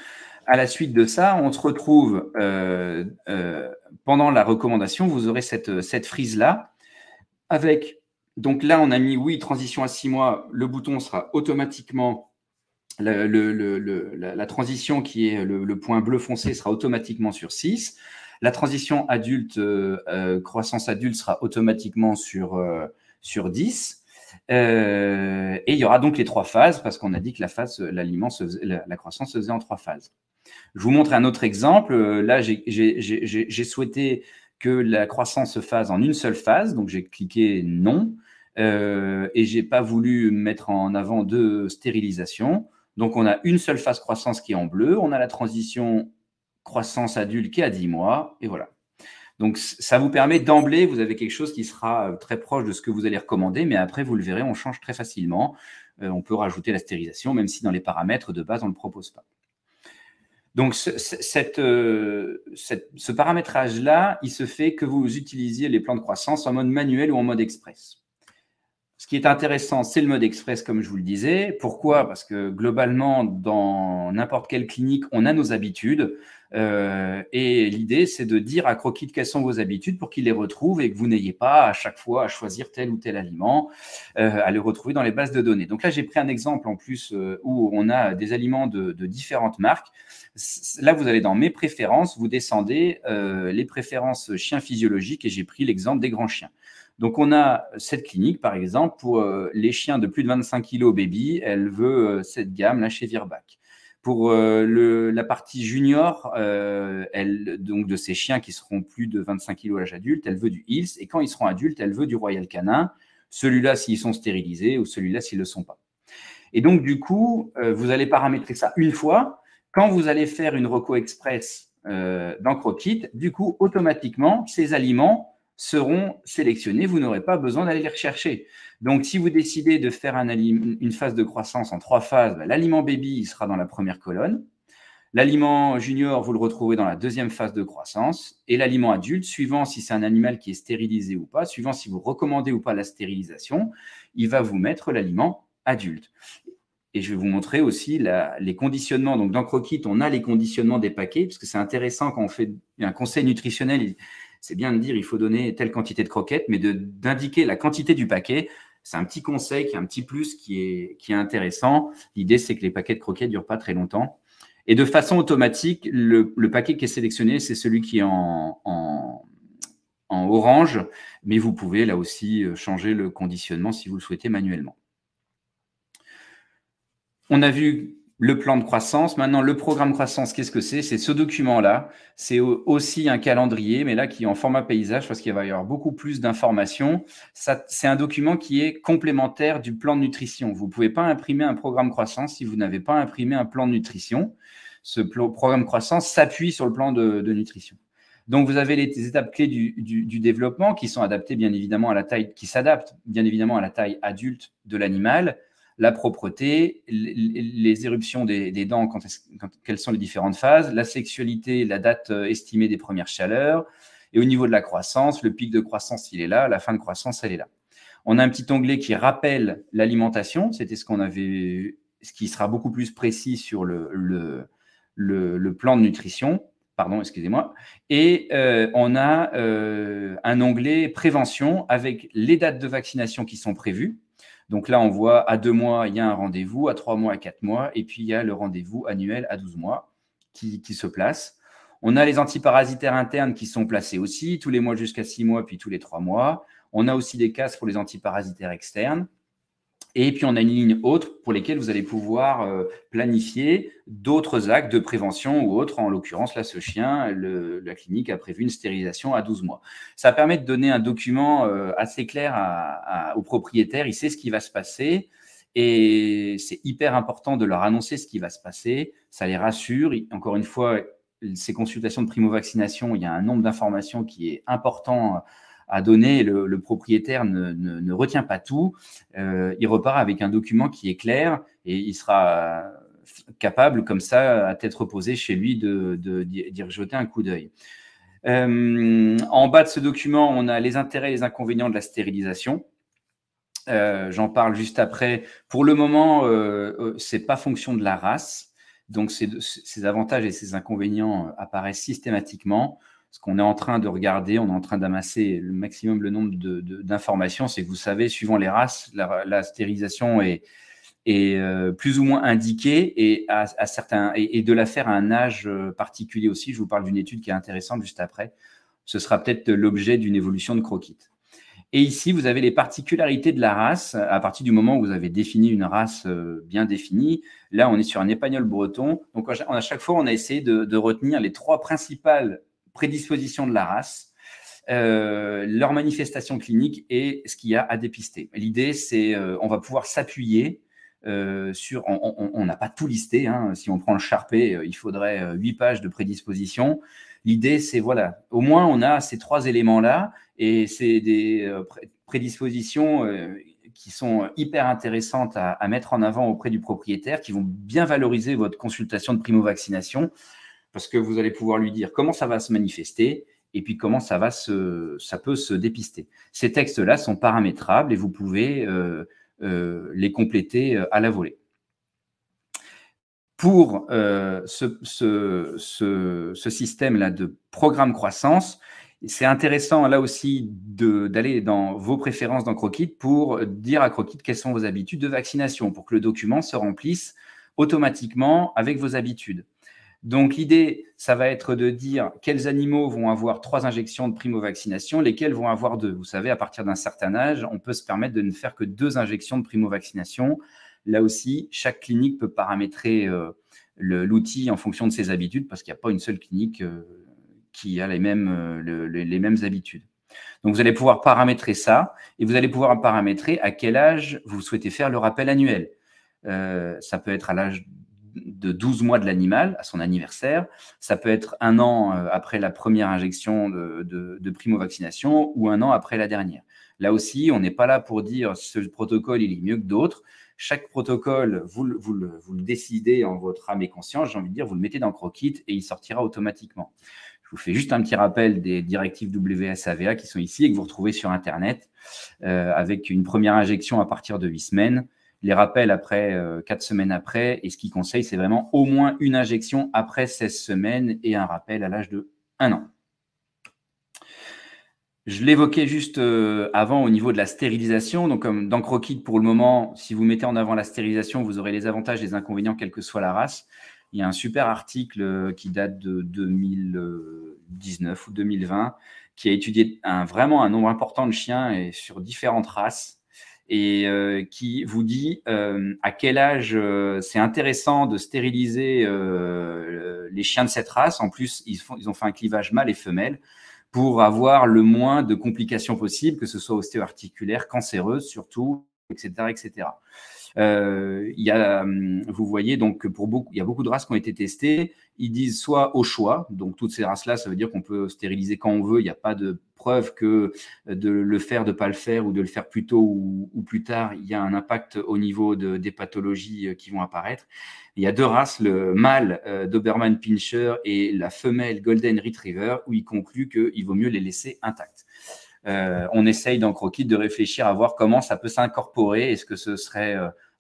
à la suite de ça, on se retrouve euh, euh, pendant la recommandation, vous aurez cette, cette frise-là avec. Donc là, on a mis oui, transition à six mois, le bouton sera automatiquement la, transition qui est le, point bleu foncé sera automatiquement sur 6. La transition adulte, euh, euh, croissance adulte sera automatiquement sur, euh, sur 10. et il y aura donc les trois phases parce qu'on a dit que la, phase, l'aliment la, croissance se faisait en trois phases. Je vous montre un autre exemple. Là, j'ai, souhaité que la croissance se fasse en une seule phase, donc j'ai cliqué non et j'ai pas voulu mettre en avant deux stérilisation. Donc, on a une seule phase croissance qui est en bleu. On a la transition croissance adulte qui est à 10 mois. Et voilà. Donc, ça vous permet d'emblée, vous avez quelque chose qui sera euh, très proche de ce que vous allez recommander, mais après, vous le verrez, on change très facilement. Euh, on peut rajouter la stérilisation même si dans les paramètres de base, on ne le propose pas. Donc, ce euh, paramétrage-là, il se fait que vous utilisiez les plans de croissance en mode manuel ou en mode express. Ce qui est intéressant, c'est le mode express, comme je vous le disais. Pourquoi Parce que globalement, dans n'importe quelle clinique, on a nos habitudes. Euh, et l'idée, c'est de dire à Croquis quelles sont vos habitudes pour qu'il les retrouve et que vous n'ayez pas à chaque fois à choisir tel ou tel aliment, euh, à le retrouver dans les bases de données. Donc là, j'ai pris un exemple en plus euh, où on a des aliments de, différentes marques. Là, vous allez dans mes préférences, vous descendez les préférences chiens physiologiques et j'ai pris l'exemple des grands chiens. Donc, on a cette clinique, par exemple, pour euh, les chiens de plus de 25 kg baby, elle veut euh, cette gamme, là, chez Virbac. Pour euh, la partie junior, elle, donc de ces chiens qui seront plus de 25 kg à l'âge adulte, elle veut du Hills. Et quand ils seront adultes, elle veut du Royal Canin. Celui-là, s'ils sont stérilisés, ou celui-là, s'ils ne le sont pas. Et donc, du coup, vous allez paramétrer ça une fois. Quand vous allez faire une reco Express dans du coup, automatiquement, ces aliments seront sélectionnés, vous n'aurez pas besoin d'aller les rechercher. Donc, si vous décidez de faire une phase de croissance en trois phases, bah, l'aliment baby il sera dans la première colonne, l'aliment junior, vous le retrouverez dans la deuxième phase de croissance, et l'aliment adulte, suivant si c'est un animal qui est stérilisé ou pas, suivant si vous recommandez ou pas la stérilisation, il va vous mettre l'aliment adulte. Et je vais vous montrer aussi les conditionnements. Donc, dans Croquit, on a les conditionnements des paquets, parce que c'est intéressant quand on fait un conseil nutritionnel c'est bien de dire il faut donner telle quantité de croquettes, mais d'indiquer la quantité du paquet, c'est un petit conseil qui est un petit plus qui est, qui est intéressant. L'idée, c'est que les paquets de croquettes ne durent pas très longtemps. Et de façon automatique, le, paquet qui est sélectionné, c'est celui qui est en, en, en orange, mais vous pouvez là aussi euh, changer le conditionnement si vous le souhaitez manuellement. On a vu le plan de croissance. Maintenant, le programme croissance, qu'est-ce que c'est C'est ce document-là. C'est aussi un calendrier, mais là qui est en format paysage parce qu'il va y avoir beaucoup plus d'informations. C'est un document qui est complémentaire du plan de nutrition. Vous ne pouvez pas imprimer un programme croissance si vous n'avez pas imprimé un plan de nutrition. Ce programme croissance s'appuie sur le plan de, nutrition. Donc, vous avez les étapes clés du, du développement qui sont adaptées, bien évidemment, à la taille, qui s'adaptent, bien évidemment, à la taille adulte de l'animal la propreté, les éruptions des, dents, quelles sont les différentes phases, la sexualité, la date euh, estimée des premières chaleurs, et au niveau de la croissance, le pic de croissance, il est là, la fin de croissance, elle est là. On a un petit onglet qui rappelle l'alimentation, c'était ce qu'on avait, ce qui sera beaucoup plus précis sur le, plan de nutrition, pardon, excusez-moi. Et euh, on a euh, un onglet prévention avec les dates de vaccination qui sont prévues, donc là, on voit à deux mois, il y a un rendez-vous, à trois mois, à quatre mois, et puis il y a le rendez-vous annuel à 12 mois qui, qui, se place. On a les antiparasitaires internes qui sont placés aussi, tous les mois jusqu'à six mois, puis tous les trois mois. On a aussi des cases pour les antiparasitaires externes. Et puis, on a une ligne autre pour lesquelles vous allez pouvoir euh, planifier d'autres actes de prévention ou autres. En l'occurrence, là, ce chien, la clinique a prévu une stérilisation à 12 mois. Ça permet de donner un document euh, assez clair aux à, au propriétaire. Il sait ce qui va se passer. Et c'est hyper important de leur annoncer ce qui va se passer. Ça les rassure. Encore une fois, ces consultations de primo-vaccination, il y a un nombre d'informations qui est important à donner, le, propriétaire ne, retient pas tout, euh, il repart avec un document qui est clair et il sera euh, capable comme ça, à tête reposée chez lui, de, d'y rejeter un coup d'œil. Euh, en bas de ce document, on a les intérêts et les inconvénients de la stérilisation. J'en parle juste après. Pour le moment, c'est pas fonction de la race. Donc, ces, ces avantages et ces inconvénients apparaissent systématiquement ce qu'on est en train de regarder, on est en train d'amasser le maximum le nombre d'informations. C'est que vous savez, suivant les races, la, stérilisation est, euh, plus ou moins indiquée et, à, certains, et, de la faire à un âge euh, particulier aussi. Je vous parle d'une étude qui est intéressante juste après. Ce sera peut-être l'objet d'une évolution de croquettes. Et ici, vous avez les particularités de la race. À partir du moment où vous avez défini une race euh, bien définie, là, on est sur un épagnol breton. Donc, à chaque fois, on a essayé de retenir les trois principales prédisposition de la race, euh, leur leurs manifestations cliniques et ce qu'il y a à dépister. L'idée, c'est euh, on va pouvoir s'appuyer euh, sur. On n'a pas tout listé. Hein. si on prend le charpé, il faudrait huit pages de prédisposition. L'idée, c'est voilà, au moins on a ces trois éléments-là et c'est des prédispositions qui sont hyper intéressantes à, mettre en avant auprès du propriétaire, qui vont bien valoriser votre consultation de primo-vaccination parce que vous allez pouvoir lui dire comment ça va se manifester et puis comment ça, va se, ça peut se dépister. Ces textes-là sont paramétrables et vous pouvez euh, euh, les compléter euh, à la volée. Pour ce, ce, système-là de programme croissance, c'est intéressant là aussi d'aller dans vos préférences dans Croquitte pour dire à Croquid quelles sont vos habitudes de vaccination pour que le document se remplisse automatiquement avec vos habitudes. Donc l'idée, ça va être de dire quels animaux vont avoir trois injections de primo-vaccination, lesquels vont avoir deux. Vous savez, à partir d'un certain âge, on peut se permettre de ne faire que deux injections de primo-vaccination. Là aussi, chaque clinique peut paramétrer euh, l'outil en fonction de ses habitudes, parce qu'il n'y a pas une seule clinique euh, qui a les mêmes, euh, les mêmes habitudes. Donc vous allez pouvoir paramétrer ça, et vous allez pouvoir paramétrer à quel âge vous souhaitez faire le rappel annuel. ça peut être à l'âge de 12 mois de l'animal à son anniversaire. Ça peut être un an euh, après la première injection de, primo-vaccination ou un an après la dernière. Là aussi, on n'est pas là pour dire ce protocole, il est mieux que d'autres. Chaque protocole, vous, le, décidez en votre âme et conscience, j'ai envie de dire, vous le mettez dans Croquit et il sortira automatiquement. Je vous fais juste un petit rappel des directives WSAVA qui sont ici et que vous retrouvez sur Internet euh, avec une première injection à partir de 8 semaines, les rappels après euh, quatre semaines après. Et ce qui conseille c'est vraiment au moins une injection après 16 semaines et un rappel à l'âge de un an. Je l'évoquais juste euh, avant au niveau de la stérilisation. Donc, comme dans croquid pour le moment, si vous mettez en avant la stérilisation, vous aurez les avantages et les inconvénients, quelle que soit la race. Il y a un super article euh, qui date de 2019 ou 2020 qui a étudié un, vraiment un nombre important de chiens et sur différentes races et euh, qui vous dit euh, à quel âge euh, c'est intéressant de stériliser les chiens de cette race. En plus, ils, ils ont fait un clivage mâle et femelle pour avoir le moins de complications possibles, que ce soit ostéo-articulaire, cancéreuse surtout, etc. etc. Euh, il y a, hum, vous voyez, donc, pour beaucoup, il y a beaucoup de races qui ont été testées. Ils disent soit au choix, donc toutes ces races-là, ça veut dire qu'on peut stériliser quand on veut, il n'y a pas de preuve que euh, de le faire, de ne pas le faire, ou de le faire plus tôt ou, plus tard, il y a un impact au niveau des pathologies euh, qui vont apparaître. Il y a deux races, le mâle Doberman Pinscher et la femelle Golden Retriever, où il conclut qu'il vaut mieux les laisser intacts. on essaye dans Croquis de réfléchir à voir comment ça peut s'incorporer. Est-ce que ce serait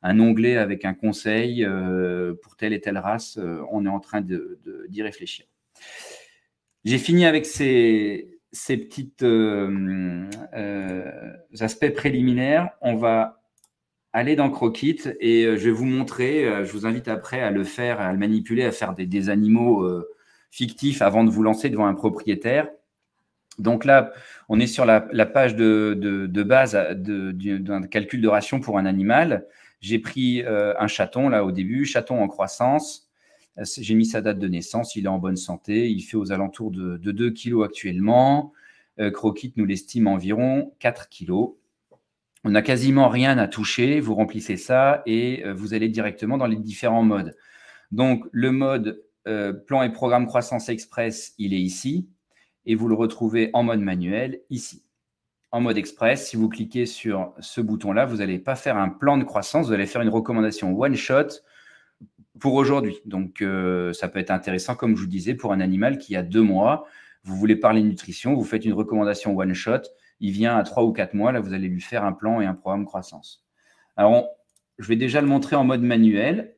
un onglet avec un conseil euh, pour telle et telle race. Euh, on est en train d'y de, réfléchir. J'ai fini avec ces, ces petits euh, aspects préliminaires. On va aller dans Croquit et je vais vous montrer, je vous invite après à le faire, à le manipuler, à faire des, animaux fictifs avant de vous lancer devant un propriétaire. Donc là, on est sur la, page de base d'un calcul de ration pour un animal. J'ai pris euh, un chaton là au début, chaton en croissance. Euh, j'ai mis sa date de naissance, il est en bonne santé, il fait aux alentours de, 2 kg actuellement. Euh, nous l'estime environ 4 kg. On n'a quasiment rien à toucher, vous remplissez ça et euh, vous allez directement dans les différents modes. Donc le mode plan et programme croissance express, il est ici et vous le retrouvez en mode manuel ici en mode express. Si vous cliquez sur ce bouton-là, vous n'allez pas faire un plan de croissance, vous allez faire une recommandation one-shot pour aujourd'hui. Donc, euh, ça peut être intéressant, comme je vous disais, pour un animal qui a deux mois, vous voulez parler nutrition, vous faites une recommandation one-shot, il vient à trois ou quatre mois, là, vous allez lui faire un plan et un programme croissance. Alors, je vais déjà le montrer en mode manuel.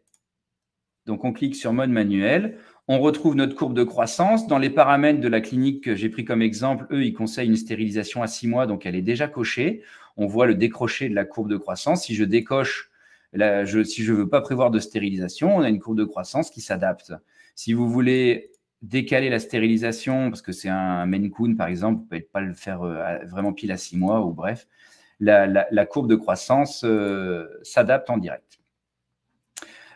Donc, on clique sur mode manuel on retrouve notre courbe de croissance. Dans les paramètres de la clinique que j'ai pris comme exemple, eux, ils conseillent une stérilisation à six mois, donc elle est déjà cochée. On voit le décroché de la courbe de croissance. Si je décoche, si je ne veux pas prévoir de stérilisation, on a une courbe de croissance qui s'adapte. Si vous voulez décaler la stérilisation, parce que c'est un Maine Coon, par exemple, vous ne pouvez pas le faire euh, vraiment pile à six mois, ou bref, la, courbe de croissance euh, s'adapte en direct.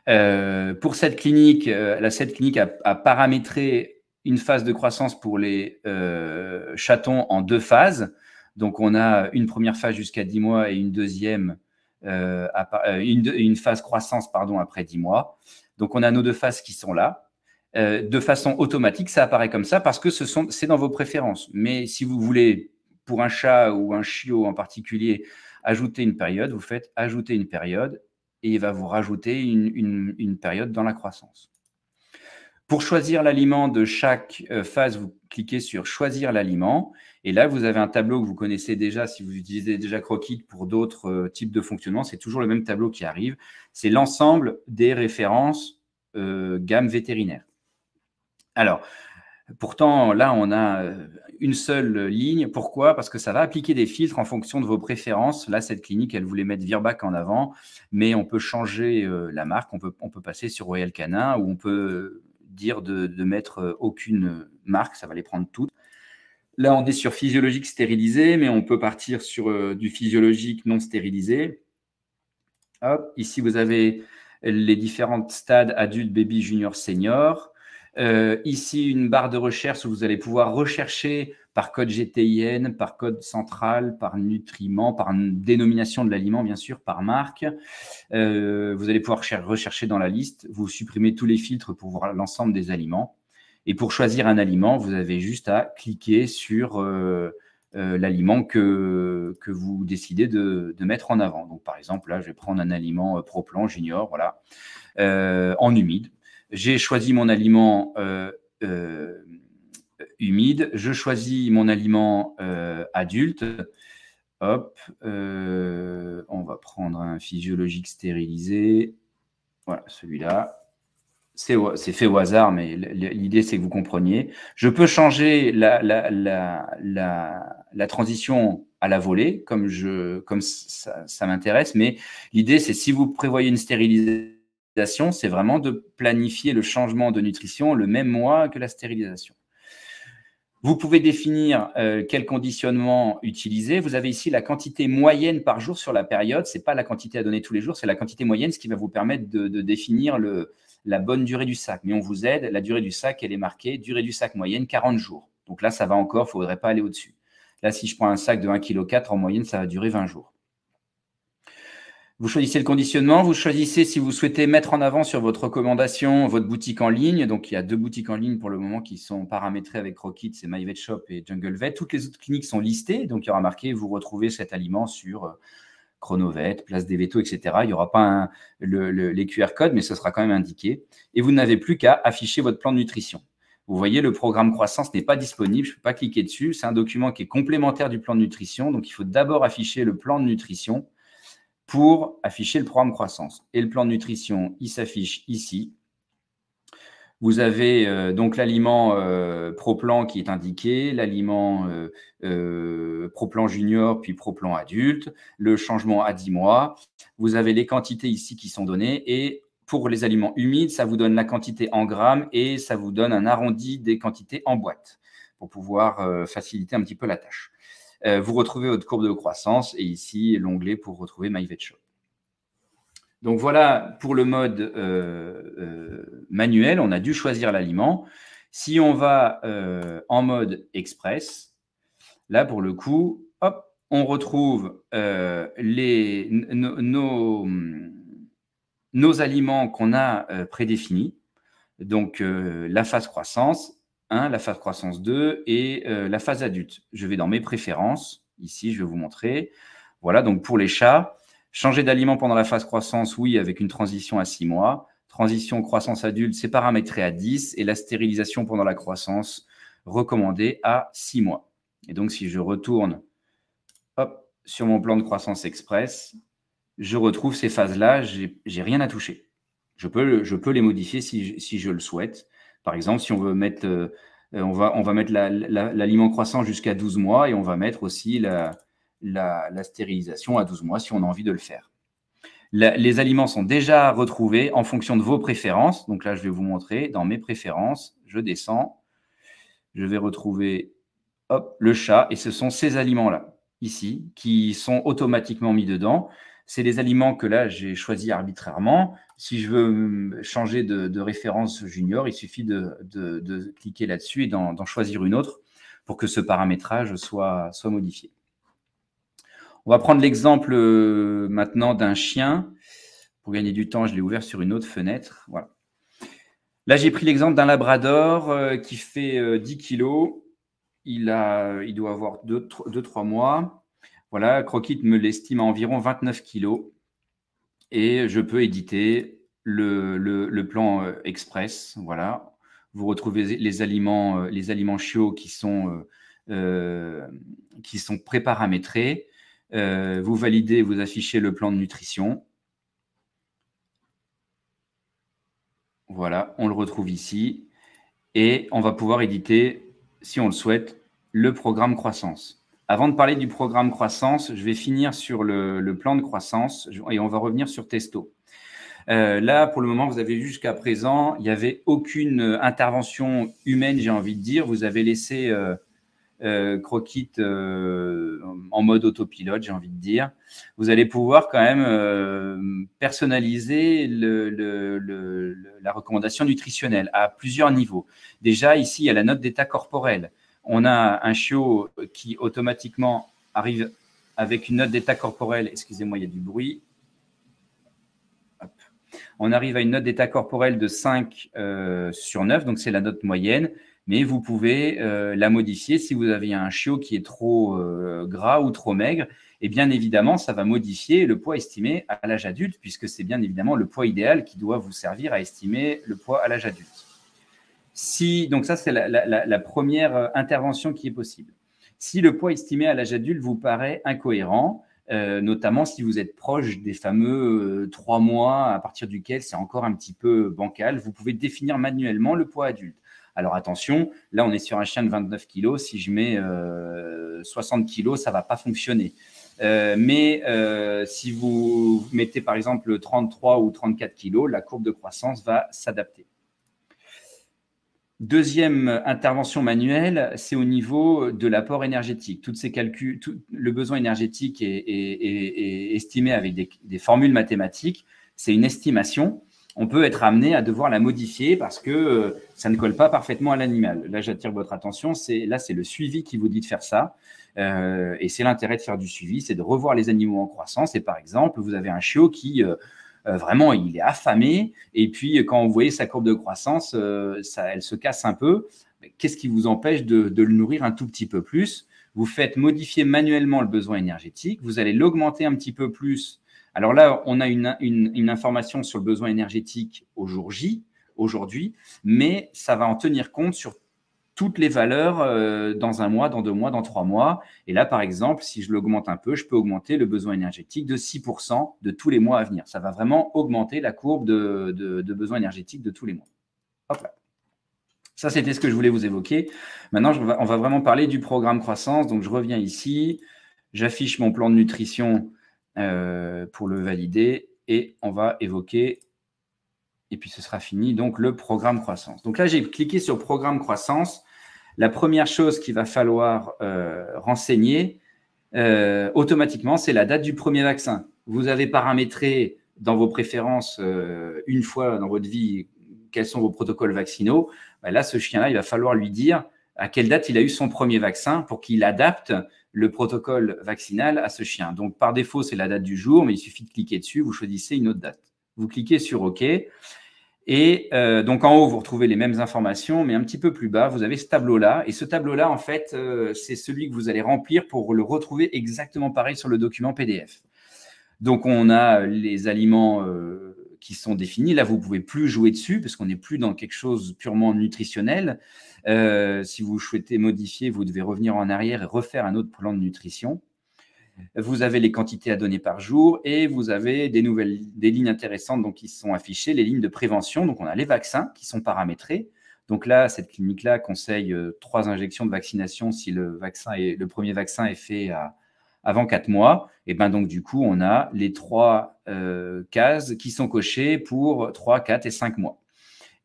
Euh, pour cette clinique, euh, la cette clinique a, paramétré une phase de croissance pour les euh, chatons en deux phases. Donc, on a une première phase jusqu'à 10 mois et une deuxième, une, phase croissance pardon, après 10 mois. Donc, on a nos deux phases qui sont là. de façon automatique, ça apparaît comme ça parce que ce sont, c'est dans vos préférences. Mais si vous voulez, pour un chat ou un chiot en particulier, ajouter une période, vous faites ajouter une période et il va vous rajouter une, période dans la croissance. Pour choisir l'aliment de chaque euh, phase, vous cliquez sur Choisir l'aliment. Et là, vous avez un tableau que vous connaissez déjà si vous utilisez déjà Croquis pour d'autres euh, types de fonctionnement. C'est toujours le même tableau qui arrive. C'est l'ensemble des références euh, gamme vétérinaire. Alors, Pourtant, là, on a euh, une seule ligne. Pourquoi Parce que ça va appliquer des filtres en fonction de vos préférences. Là, cette clinique, elle voulait mettre Virbac en avant, mais on peut changer euh, la marque. On peut, passer sur Royal Canin ou on peut dire de, ne mettre euh, aucune marque. Ça va les prendre toutes. Là, on est sur physiologique stérilisé, mais on peut partir sur du physiologique non stérilisé. ici, vous avez les différents stades adultes, baby, junior, senior. Euh, ici, une barre de recherche où vous allez pouvoir rechercher par code GTIN, par code central, par nutriments, par dénomination de l'aliment, bien sûr, par marque. Euh, vous allez pouvoir rechercher dans la liste. Vous supprimez tous les filtres pour voir l'ensemble des aliments. Et pour choisir un aliment, vous avez juste à cliquer sur euh, l'aliment que, que vous décidez de, mettre en avant. Donc, par exemple, là, je vais prendre un aliment ProPlan Junior, voilà, en humide j'ai choisi mon aliment euh, euh, humide, je choisis mon aliment euh, adulte. Hop, on va prendre un physiologique stérilisé. Voilà, celui-là. C'est fait au hasard, mais l'idée, c'est que vous compreniez. Je peux changer la, transition à la volée, comme, je, comme ça m'intéresse, mais l'idée, c'est si vous prévoyez une stérilisation, c'est vraiment de planifier le changement de nutrition le même mois que la stérilisation. Vous pouvez définir euh, quel conditionnement utiliser. Vous avez ici la quantité moyenne par jour sur la période. Ce n'est pas la quantité à donner tous les jours, c'est la quantité moyenne, ce qui va vous permettre de, définir la bonne durée du sac. Mais on vous aide, la durée du sac, elle est marquée, durée du sac moyenne, 40 jours. Donc là, ça va encore, il ne faudrait pas aller au-dessus. Là, si je prends un sac de 1,4 kg en moyenne, ça va durer 20 jours. Vous choisissez le conditionnement, vous choisissez si vous souhaitez mettre en avant sur votre recommandation votre boutique en ligne. Donc, il y a deux boutiques en ligne pour le moment qui sont paramétrées avec Rockit, c'est MyVetShop Shop et Jungle Vet. Toutes les autres cliniques sont listées. Donc, il y aura marqué vous retrouvez cet aliment sur euh, Chronovet, Place des Vétos, etc. Il n'y aura pas les QR codes, mais ce sera quand même indiqué. Et vous n'avez plus qu'à afficher votre plan de nutrition. Vous voyez, le programme croissance n'est pas disponible, je ne peux pas cliquer dessus. C'est un document qui est complémentaire du plan de nutrition. Donc, il faut d'abord afficher le plan de nutrition pour afficher le programme croissance. Et le plan de nutrition, il s'affiche ici. Vous avez euh, donc l'aliment pro euh, ProPlan qui est indiqué, l'aliment pro euh, ProPlan junior puis ProPlan adulte, le changement à 10 mois. Vous avez les quantités ici qui sont données et pour les aliments humides, ça vous donne la quantité en grammes et ça vous donne un arrondi des quantités en boîte pour pouvoir faciliter un petit peu la tâche. Euh, vous retrouvez votre courbe de croissance et ici l'onglet pour retrouver Shop. Donc voilà pour le mode euh, euh, manuel, on a dû choisir l'aliment. Si on va en mode express, là pour le coup, hop, on retrouve les, nos, nos, aliments qu'on a prédéfinis donc la phase croissance la phase croissance 2 et euh, la phase adulte. Je vais dans mes préférences. Ici, je vais vous montrer. Voilà, donc pour les chats, changer d'aliment pendant la phase croissance, oui, avec une transition à 6 mois. Transition croissance adulte, c'est paramétré à 10 et la stérilisation pendant la croissance recommandée à 6 mois. Et donc, si je retourne sur mon plan de croissance express, je retrouve ces phases-là, j'ai rien à toucher. Je peux, je peux les modifier si je le souhaite. Par exemple, si on veut mettre, euh, euh, on, va, mettre l'aliment croissant jusqu'à 12 mois et on va mettre aussi la, stérilisation à 12 mois si on a envie de le faire. les aliments sont déjà retrouvés en fonction de vos préférences. Donc là, je vais vous montrer dans mes préférences, je descends, je vais retrouver le chat et ce sont ces aliments-là ici qui sont automatiquement mis dedans c'est les aliments que là, j'ai choisi arbitrairement. Si je veux changer de, référence junior, il suffit de, cliquer là-dessus et d'en choisir une autre pour que ce paramétrage soit, soit modifié. On va prendre l'exemple euh, maintenant d'un chien. Pour gagner du temps, je l'ai ouvert sur une autre fenêtre. Voilà. Là, j'ai pris l'exemple d'un labrador euh, qui fait 10 euh, kilos. Il, a, il doit avoir 2-3 mois. Voilà, Croquit me l'estime à environ 29 kilos et je peux éditer le, plan euh, express. Voilà, vous retrouvez les aliments, euh, les aliments chiots qui sont, euh, qui sont préparamétrés. vous validez, vous affichez le plan de nutrition. Voilà, on le retrouve ici. Et on va pouvoir éditer, si on le souhaite, le programme croissance. Avant de parler du programme croissance, je vais finir sur le, plan de croissance et on va revenir sur Testo. Euh, là, pour le moment, vous avez vu jusqu'à présent, il n'y avait aucune intervention humaine, j'ai envie de dire. Vous avez laissé euh, euh, euh, en mode autopilote, j'ai envie de dire. Vous allez pouvoir quand même personnaliser la recommandation nutritionnelle à plusieurs niveaux. Déjà, ici, il y a la note d'état corporel on a un chiot qui automatiquement arrive avec une note d'état corporel. Excusez-moi, il y a du bruit. On arrive à une note d'état corporel de 5 euh, sur 9, donc c'est la note moyenne, mais vous pouvez euh, la modifier si vous avez un chiot qui est trop euh, gras ou trop maigre. Et bien évidemment, ça va modifier le poids estimé à l'âge adulte, puisque c'est bien évidemment le poids idéal qui doit vous servir à estimer le poids à l'âge adulte donc ça, c'est la, première euh, intervention qui est possible. Si le poids estimé à l'âge adulte vous paraît incohérent, euh, notamment si vous êtes proche des fameux euh, trois mois à partir duquel c'est encore un petit peu bancal, vous pouvez définir manuellement le poids adulte. Alors attention, là on est sur un chien de 29 kg, si je mets 60 kg, ça ne va pas fonctionner. mais si vous mettez par exemple 33 ou 34 kg, la courbe de croissance va s'adapter. Deuxième intervention manuelle, c'est au niveau de l'apport énergétique. ces calculs, le besoin énergétique est, estimé avec des, formules mathématiques. C'est une estimation. On peut être amené à devoir la modifier parce que euh, ça ne colle pas parfaitement à l'animal. Là, j'attire votre attention. là, c'est le suivi qui vous dit de faire ça. Euh, et c'est l'intérêt de faire du suivi, c'est de revoir les animaux en croissance. Et par exemple, vous avez un chiot qui euh, euh, vraiment, il est affamé. Et puis, quand vous voyez sa courbe de croissance, euh, ça, elle se casse un peu. Qu'est-ce qui vous empêche de, le nourrir un tout petit peu plus Vous faites modifier manuellement le besoin énergétique. Vous allez l'augmenter un petit peu plus. Alors là, on a une, une information sur le besoin énergétique au jour J, aujourd'hui, mais ça va en tenir compte sur toutes les valeurs euh, dans un mois, dans deux mois, dans trois mois. Et là, par exemple, si je l'augmente un peu, je peux augmenter le besoin énergétique de 6% de tous les mois à venir. Ça va vraiment augmenter la courbe de, de, besoin énergétique de tous les mois. Hop là. Ça, c'était ce que je voulais vous évoquer. Maintenant, on va vraiment parler du programme croissance. Donc, je reviens ici, j'affiche mon plan de nutrition euh, pour le valider et on va évoquer et puis ce sera fini. Donc, le programme croissance. Donc là, j'ai cliqué sur programme croissance. La première chose qu'il va falloir euh, renseigner euh, automatiquement, c'est la date du premier vaccin. Vous avez paramétré dans vos préférences euh, une fois dans votre vie quels sont vos protocoles vaccinaux. Bah, là, ce chien-là, il va falloir lui dire à quelle date il a eu son premier vaccin pour qu'il adapte le protocole vaccinal à ce chien. Donc, par défaut, c'est la date du jour, mais il suffit de cliquer dessus, vous choisissez une autre date. Vous cliquez sur OK. Et euh, donc en haut, vous retrouvez les mêmes informations, mais un petit peu plus bas, vous avez ce tableau-là. Et ce tableau-là, en fait, euh, c'est celui que vous allez remplir pour le retrouver exactement pareil sur le document PDF. Donc on a les aliments euh, qui sont définis. Là, vous ne pouvez plus jouer dessus parce qu'on n'est plus dans quelque chose purement nutritionnel. si vous souhaitez modifier, vous devez revenir en arrière et refaire un autre plan de nutrition vous avez les quantités à donner par jour et vous avez des nouvelles, des lignes intéressantes donc, qui sont affichées, les lignes de prévention. Donc, on a les vaccins qui sont paramétrés. Donc là, cette clinique-là conseille euh, trois injections de vaccination si le, vaccin le premier vaccin est fait avant quatre mois. Et ben donc, du coup, on a les trois euh, cases qui sont cochées pour 3, 4 et 5 mois.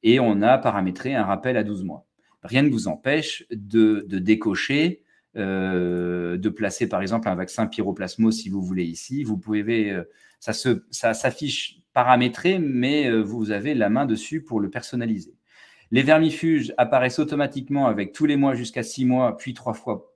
Et on a paramétré un rappel à 12 mois. Rien ne vous empêche de décocher euh, de placer par exemple un vaccin pyroplasmo si vous voulez ici. Vous pouvez, euh, ça s'affiche paramétré, mais euh, vous avez la main dessus pour le personnaliser. Les vermifuges apparaissent automatiquement avec tous les mois jusqu'à six mois, puis trois fois,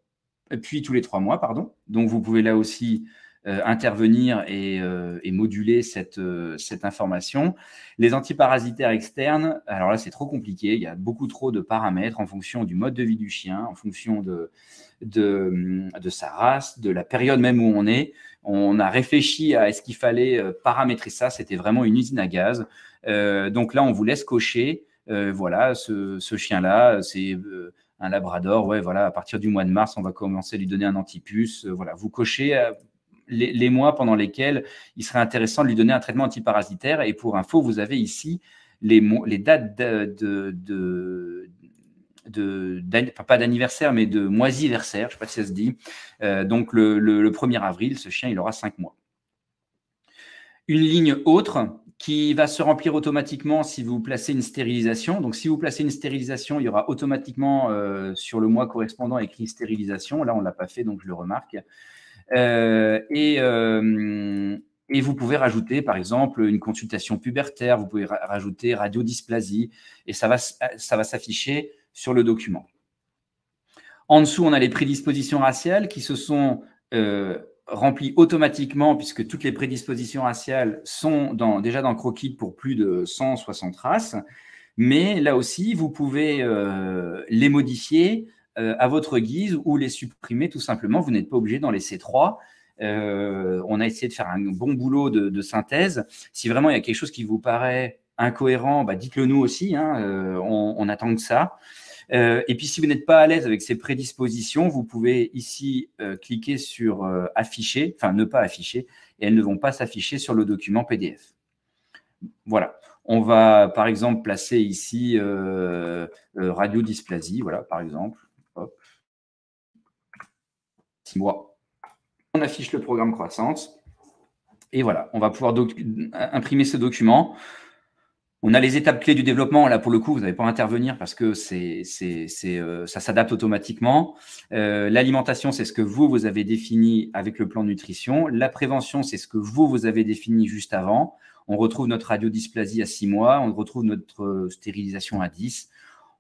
puis tous les trois mois, pardon. Donc vous pouvez là aussi euh, intervenir et, euh, moduler euh, cette, information. Les antiparasitaires externes, alors là c'est trop compliqué, il y a beaucoup trop de paramètres en fonction du mode de vie du chien, en fonction de, sa race, de la période même où on est. On a réfléchi à est-ce qu'il fallait paramétrer ça, c'était vraiment une usine à gaz. donc là on vous laisse cocher, voilà, ce, chien-là, c'est... un labrador, ouais, voilà, à partir du mois de mars, on va commencer à lui donner un antipuce. voilà, vous cochez les, mois pendant lesquels il serait intéressant de lui donner un traitement antiparasitaire. Et pour info, vous avez ici les, dates de, pas d'anniversaire, mais de moisiversaire, je ne sais pas si ça se dit. Euh, donc le, 1er avril, ce chien, il aura 5 mois. Une ligne autre, qui va se remplir automatiquement si vous placez une stérilisation. Donc, si vous placez une stérilisation, il y aura automatiquement euh, sur le mois correspondant écrit stérilisation. Là, on ne l'a pas fait, donc je le remarque. Euh, euh, et, vous pouvez rajouter, par exemple, une consultation pubertaire, vous pouvez rajouter radiodysplasie, et ça va, ça va s'afficher sur le document. En dessous, on a les prédispositions raciales qui se sont euh, remplies automatiquement, puisque toutes les prédispositions raciales sont déjà dans croquis pour plus de 160 races. Mais là aussi, vous pouvez les modifier euh, à votre guise ou les supprimer tout simplement. Vous n'êtes pas obligé d'en laisser trois. Euh, on a essayé de faire un bon boulot de, synthèse. Si vraiment il y a quelque chose qui vous paraît incohérent, bah, dites-le nous aussi. Hein, euh, on, attend que ça. et puis, si vous n'êtes pas à l'aise avec ces prédispositions, vous pouvez ici cliquer sur afficher, enfin ne pas afficher, et elles ne vont pas s'afficher sur le document PDF. Voilà. On va, par exemple, placer ici radiodysplasie, voilà, par exemple mois. On affiche le programme croissance. Et voilà, on va pouvoir imprimer ce document. On a les étapes clés du développement. Là, pour le coup, vous n'avez pas à intervenir parce que c'est, euh, ça s'adapte automatiquement. Euh, l'alimentation, c'est ce que vous, vous avez défini avec le plan nutrition. La prévention, c'est ce que vous, vous avez défini juste avant. On retrouve notre radiodysplasie à six mois. On retrouve notre euh, stérilisation à 10.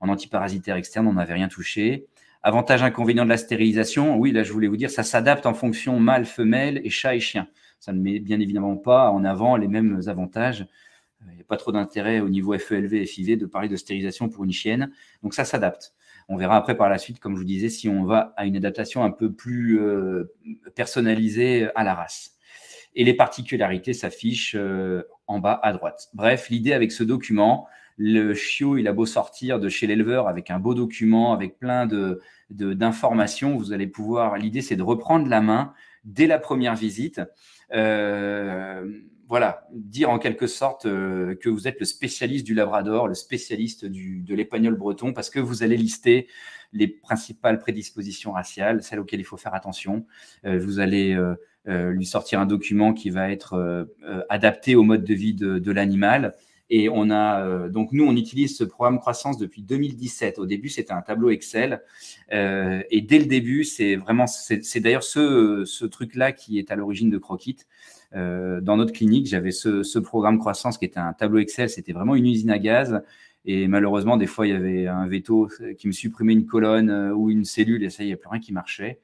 En antiparasitaire externe, on n'avait rien touché. Avantages, inconvénients de la stérilisation. Oui, là, je voulais vous dire, ça s'adapte en fonction mâle, femelle et chat et chien. Ça ne met bien évidemment pas en avant les mêmes avantages. Euh, il n'y a pas trop d'intérêt au niveau FELV, FIV de parler de stérilisation pour une chienne. Donc, ça s'adapte. On verra après par la suite, comme je vous disais, si on va à une adaptation un peu plus euh, personnalisée à la race. Et les particularités s'affichent euh, en bas à droite. Bref, l'idée avec ce document, le chiot, il a beau sortir de chez l'éleveur avec un beau document, avec plein de, d'informations, vous allez pouvoir, l'idée c'est de reprendre la main dès la première visite. Euh, voilà, dire en quelque sorte euh, que vous êtes le spécialiste du Labrador, le spécialiste de l'Épagnol breton, parce que vous allez lister les principales prédispositions raciales, celles auxquelles il faut faire attention. Euh, vous allez lui sortir un document qui va être adapté au mode de vie de l'animal. Et on a euh, donc nous, on utilise ce programme croissance depuis 2017. Au début, c'était un tableau Excel, euh, et dès le début, c'est vraiment, c'est d'ailleurs ce, truc-là qui est à l'origine de Croquit. Euh, dans notre clinique, j'avais ce, ce, programme croissance qui était un tableau Excel. C'était vraiment une usine à gaz. Et malheureusement, des fois, il y avait un veto qui me supprimait une colonne ou une cellule, et ça, il n'y a plus rien qui marchait.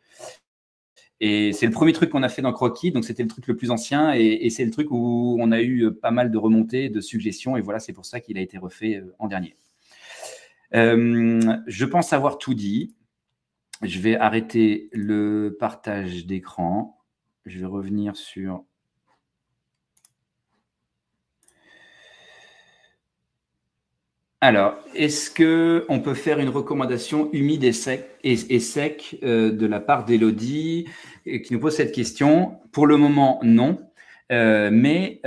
Et c'est le premier truc qu'on a fait dans Croquis, donc c'était le truc le plus ancien, et, c'est le truc où on a eu euh, pas mal de remontées, de suggestions, et voilà, c'est pour ça qu'il a été refait euh, en dernier. Euh, je pense avoir tout dit. Je vais arrêter le partage d'écran. Je vais revenir sur Alors, est-ce que peut faire une recommandation humide et sec, euh, de la part d'Elodie euh, qui nous pose cette question Pour le moment, non. Euh, mais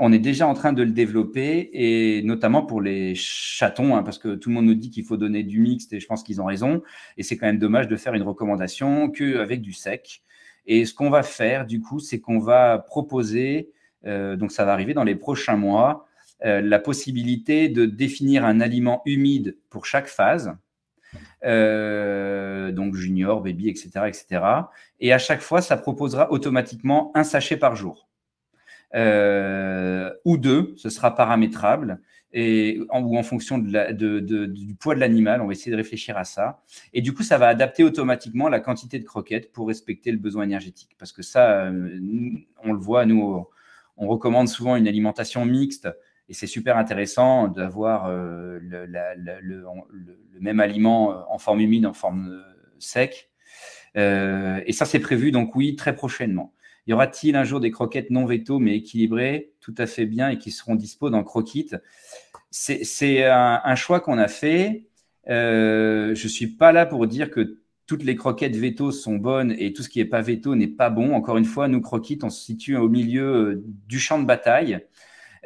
on est déjà en train de le développer et notamment pour les chatons, hein, parce que tout le monde nous dit qu'il faut donner du mixte et je pense qu'ils ont raison. Et c'est quand même dommage de faire une recommandation qu'avec du sec. Et ce qu'on va faire du coup, c'est qu'on va proposer, donc ça va arriver dans les prochains mois, euh, la possibilité de définir un aliment humide pour chaque phase, euh, donc junior, baby, etc., etc. Et à chaque fois, ça proposera automatiquement un sachet par jour. Euh, ou deux, ce sera paramétrable, et, en, ou en fonction du poids de l'animal, on va essayer de réfléchir à ça. Et du coup, ça va adapter automatiquement la quantité de croquettes pour respecter le besoin énergétique. Parce que ça, on le voit, nous, on recommande souvent une alimentation mixte et c'est super intéressant d'avoir euh, le, même aliment euh, en forme humide, en forme euh, sec. et ça, c'est prévu, donc oui, très prochainement. Y aura-t-il un jour des croquettes non veto, mais équilibrées, tout à fait bien, et qui seront dispo dans Croquit C'est un, choix qu'on a fait. je ne suis pas là pour dire que toutes les croquettes veto sont bonnes et tout ce qui n'est pas veto n'est pas bon. Encore une fois, nous, croquettes, on se situe au milieu du champ de bataille.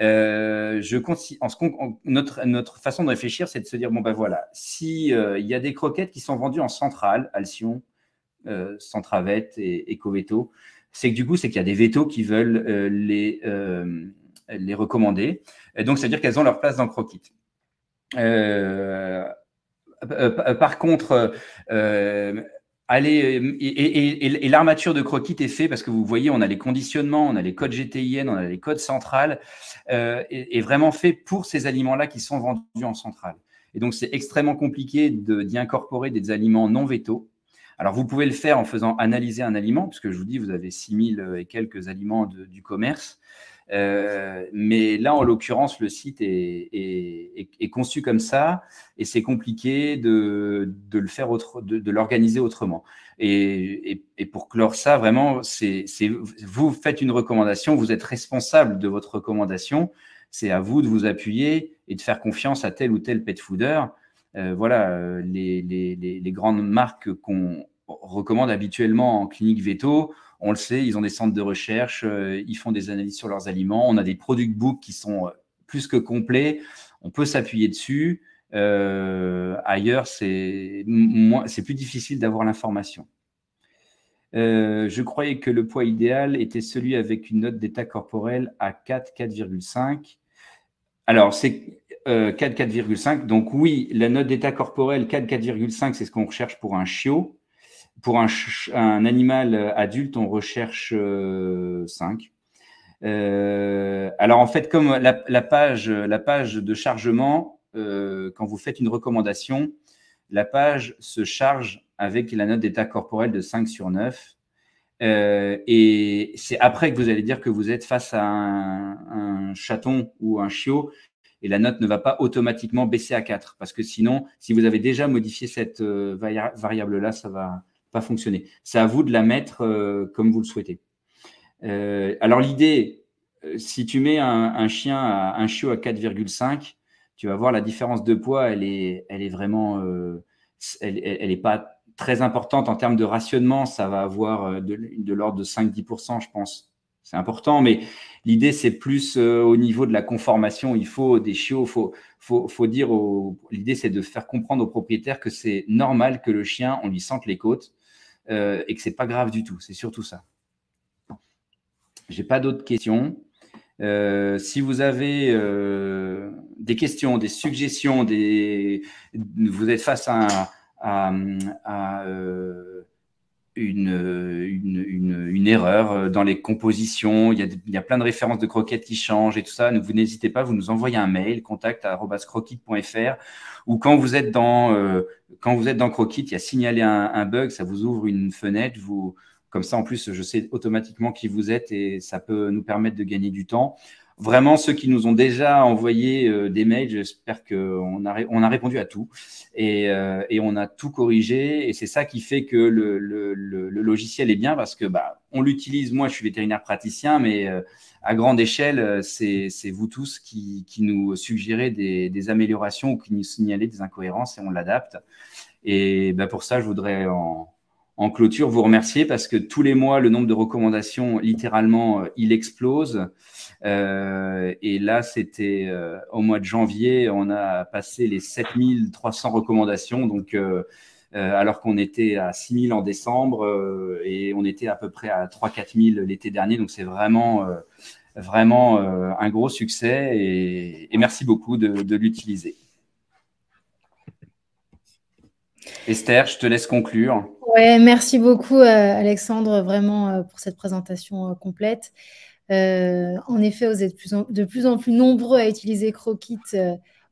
Euh, je en ce notre, notre façon de réfléchir, c'est de se dire bon ben voilà, si euh, il y a des croquettes qui sont vendues en centrale, Alcyon, euh, Centravette et, et c'est que du coup, c'est qu'il y a des vétos qui veulent les, les recommander. Et donc, c'est-à-dire qu'elles ont leur place dans Croquette. Euh, par contre, Allez, euh, et, l'armature de Croquis est fait parce que vous voyez, on a les conditionnements, on a les codes GTIN, on a les codes centrales, euh, et, vraiment fait pour ces aliments-là qui sont vendus en centrale. Et donc, c'est extrêmement compliqué d'y incorporer des aliments non vétos. Alors, vous pouvez le faire en faisant analyser un aliment, puisque je vous dis, vous avez 6000 et quelques aliments du commerce. Euh, mais là, en l'occurrence, le site est, est, conçu comme ça et c'est compliqué de, le faire autre, de, l'organiser autrement. Et, pour clore ça, vraiment, c'est vous faites une recommandation, vous êtes responsable de votre recommandation. C'est à vous de vous appuyer et de faire confiance à tel ou tel pet fooder. Euh, voilà, euh, les, grandes marques qu'on recommande habituellement en clinique veto. On le sait, ils ont des centres de recherche, euh, ils font des analyses sur leurs aliments. On a des product books qui sont euh, plus que complets. On peut s'appuyer dessus. Euh, ailleurs, c'est plus difficile d'avoir l'information. je croyais que le poids idéal était celui avec une note d'état corporel à 4, 4,5. Alors, c'est euh, 4, 4,5. Donc oui, la note d'état corporel 4, 4,5, c'est ce qu'on recherche pour un chiot. Pour un, animal euh, adulte, on recherche 5. Euh, euh, alors en fait, comme la, page, la page de chargement, quand vous faites une recommandation, la page se charge avec la note d'état corporel de 5 sur 9. et c'est après que vous allez dire que vous êtes face à un, un, chaton ou un chiot, et la note ne va pas automatiquement baisser à 4, parce que sinon, si vous avez déjà modifié cette variable-là, ça va, pas fonctionner. C'est à vous de la mettre euh, comme vous le souhaitez. Euh, alors l'idée, euh, si tu mets un, chien à un chiot à 4,5, tu vas voir la différence de poids, elle est, elle est vraiment, elle, est pas très importante en termes de rationnement. Ça va avoir de, de l'ordre de 5-10%, je pense. C'est important, mais l'idée, c'est plus au niveau de la conformation. Il faut des chiots, faut, faut, faut dire. L'idée, c'est de faire comprendre aux propriétaires que c'est normal que le chien, on lui sente les côtes euh, et que c'est pas grave du tout. C'est surtout ça. J'ai pas d'autres questions. Euh, si vous avez euh, des questions, des suggestions, des... vous êtes face à, une, une, erreur euh, dans les compositions. Il y, a, il y, a, plein de références de croquettes qui changent et tout ça. Vous n'hésitez pas, vous nous envoyez un mail, contact croquite.fr ou quand vous êtes dans, euh, quand vous êtes dans Croquit, il y a signalé un, un, bug, ça vous ouvre une fenêtre. Vous, comme ça, en plus, je sais automatiquement qui vous êtes et ça peut nous permettre de gagner du temps vraiment ceux qui nous ont déjà envoyé euh, des mails, j'espère qu'on a, on a répondu à tout et, euh, et on a tout corrigé. Et c'est ça qui fait que le, le, le, logiciel est bien parce que bah, on l'utilise. Moi, je suis vétérinaire praticien, mais euh, à grande échelle, c'est, c'est vous tous qui, qui nous suggérez des, des, améliorations ou qui nous signalez des incohérences et on l'adapte. Et bah, pour ça, je voudrais en, en clôture vous remercier parce que tous les mois, le nombre de recommandations, littéralement, euh, il explose. Euh, et là, c'était euh, au mois de janvier, on a passé les 7300 recommandations. Donc, alors qu'on était à 6000 en décembre et on était à peu près à 3 4000 l'été dernier. Donc, c'est vraiment, vraiment un gros succès et, merci beaucoup de l'utiliser. Esther, je te laisse conclure. merci beaucoup euh, Alexandre vraiment euh, pour cette présentation euh, complète. en effet, vous êtes de plus en plus nombreux à utiliser Croquit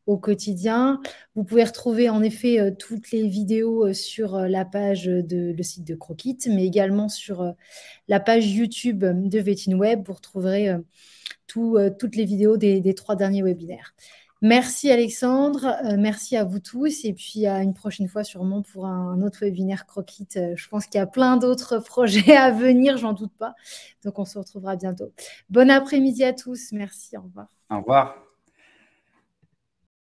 au quotidien. Vous pouvez retrouver en effet toutes les vidéos sur la page de le site de Croquit, mais également sur la page YouTube de Vetinweb Web. Vous retrouverez toutes les vidéos des trois derniers webinaires. Merci Alexandre, euh, merci à vous tous et puis à une prochaine fois sûrement pour un autre webinaire croquitte. Euh, je pense qu'il y a plein d'autres projets à venir, j'en doute pas. Donc on se retrouvera bientôt. Bon après-midi à tous, merci, au revoir. Au revoir.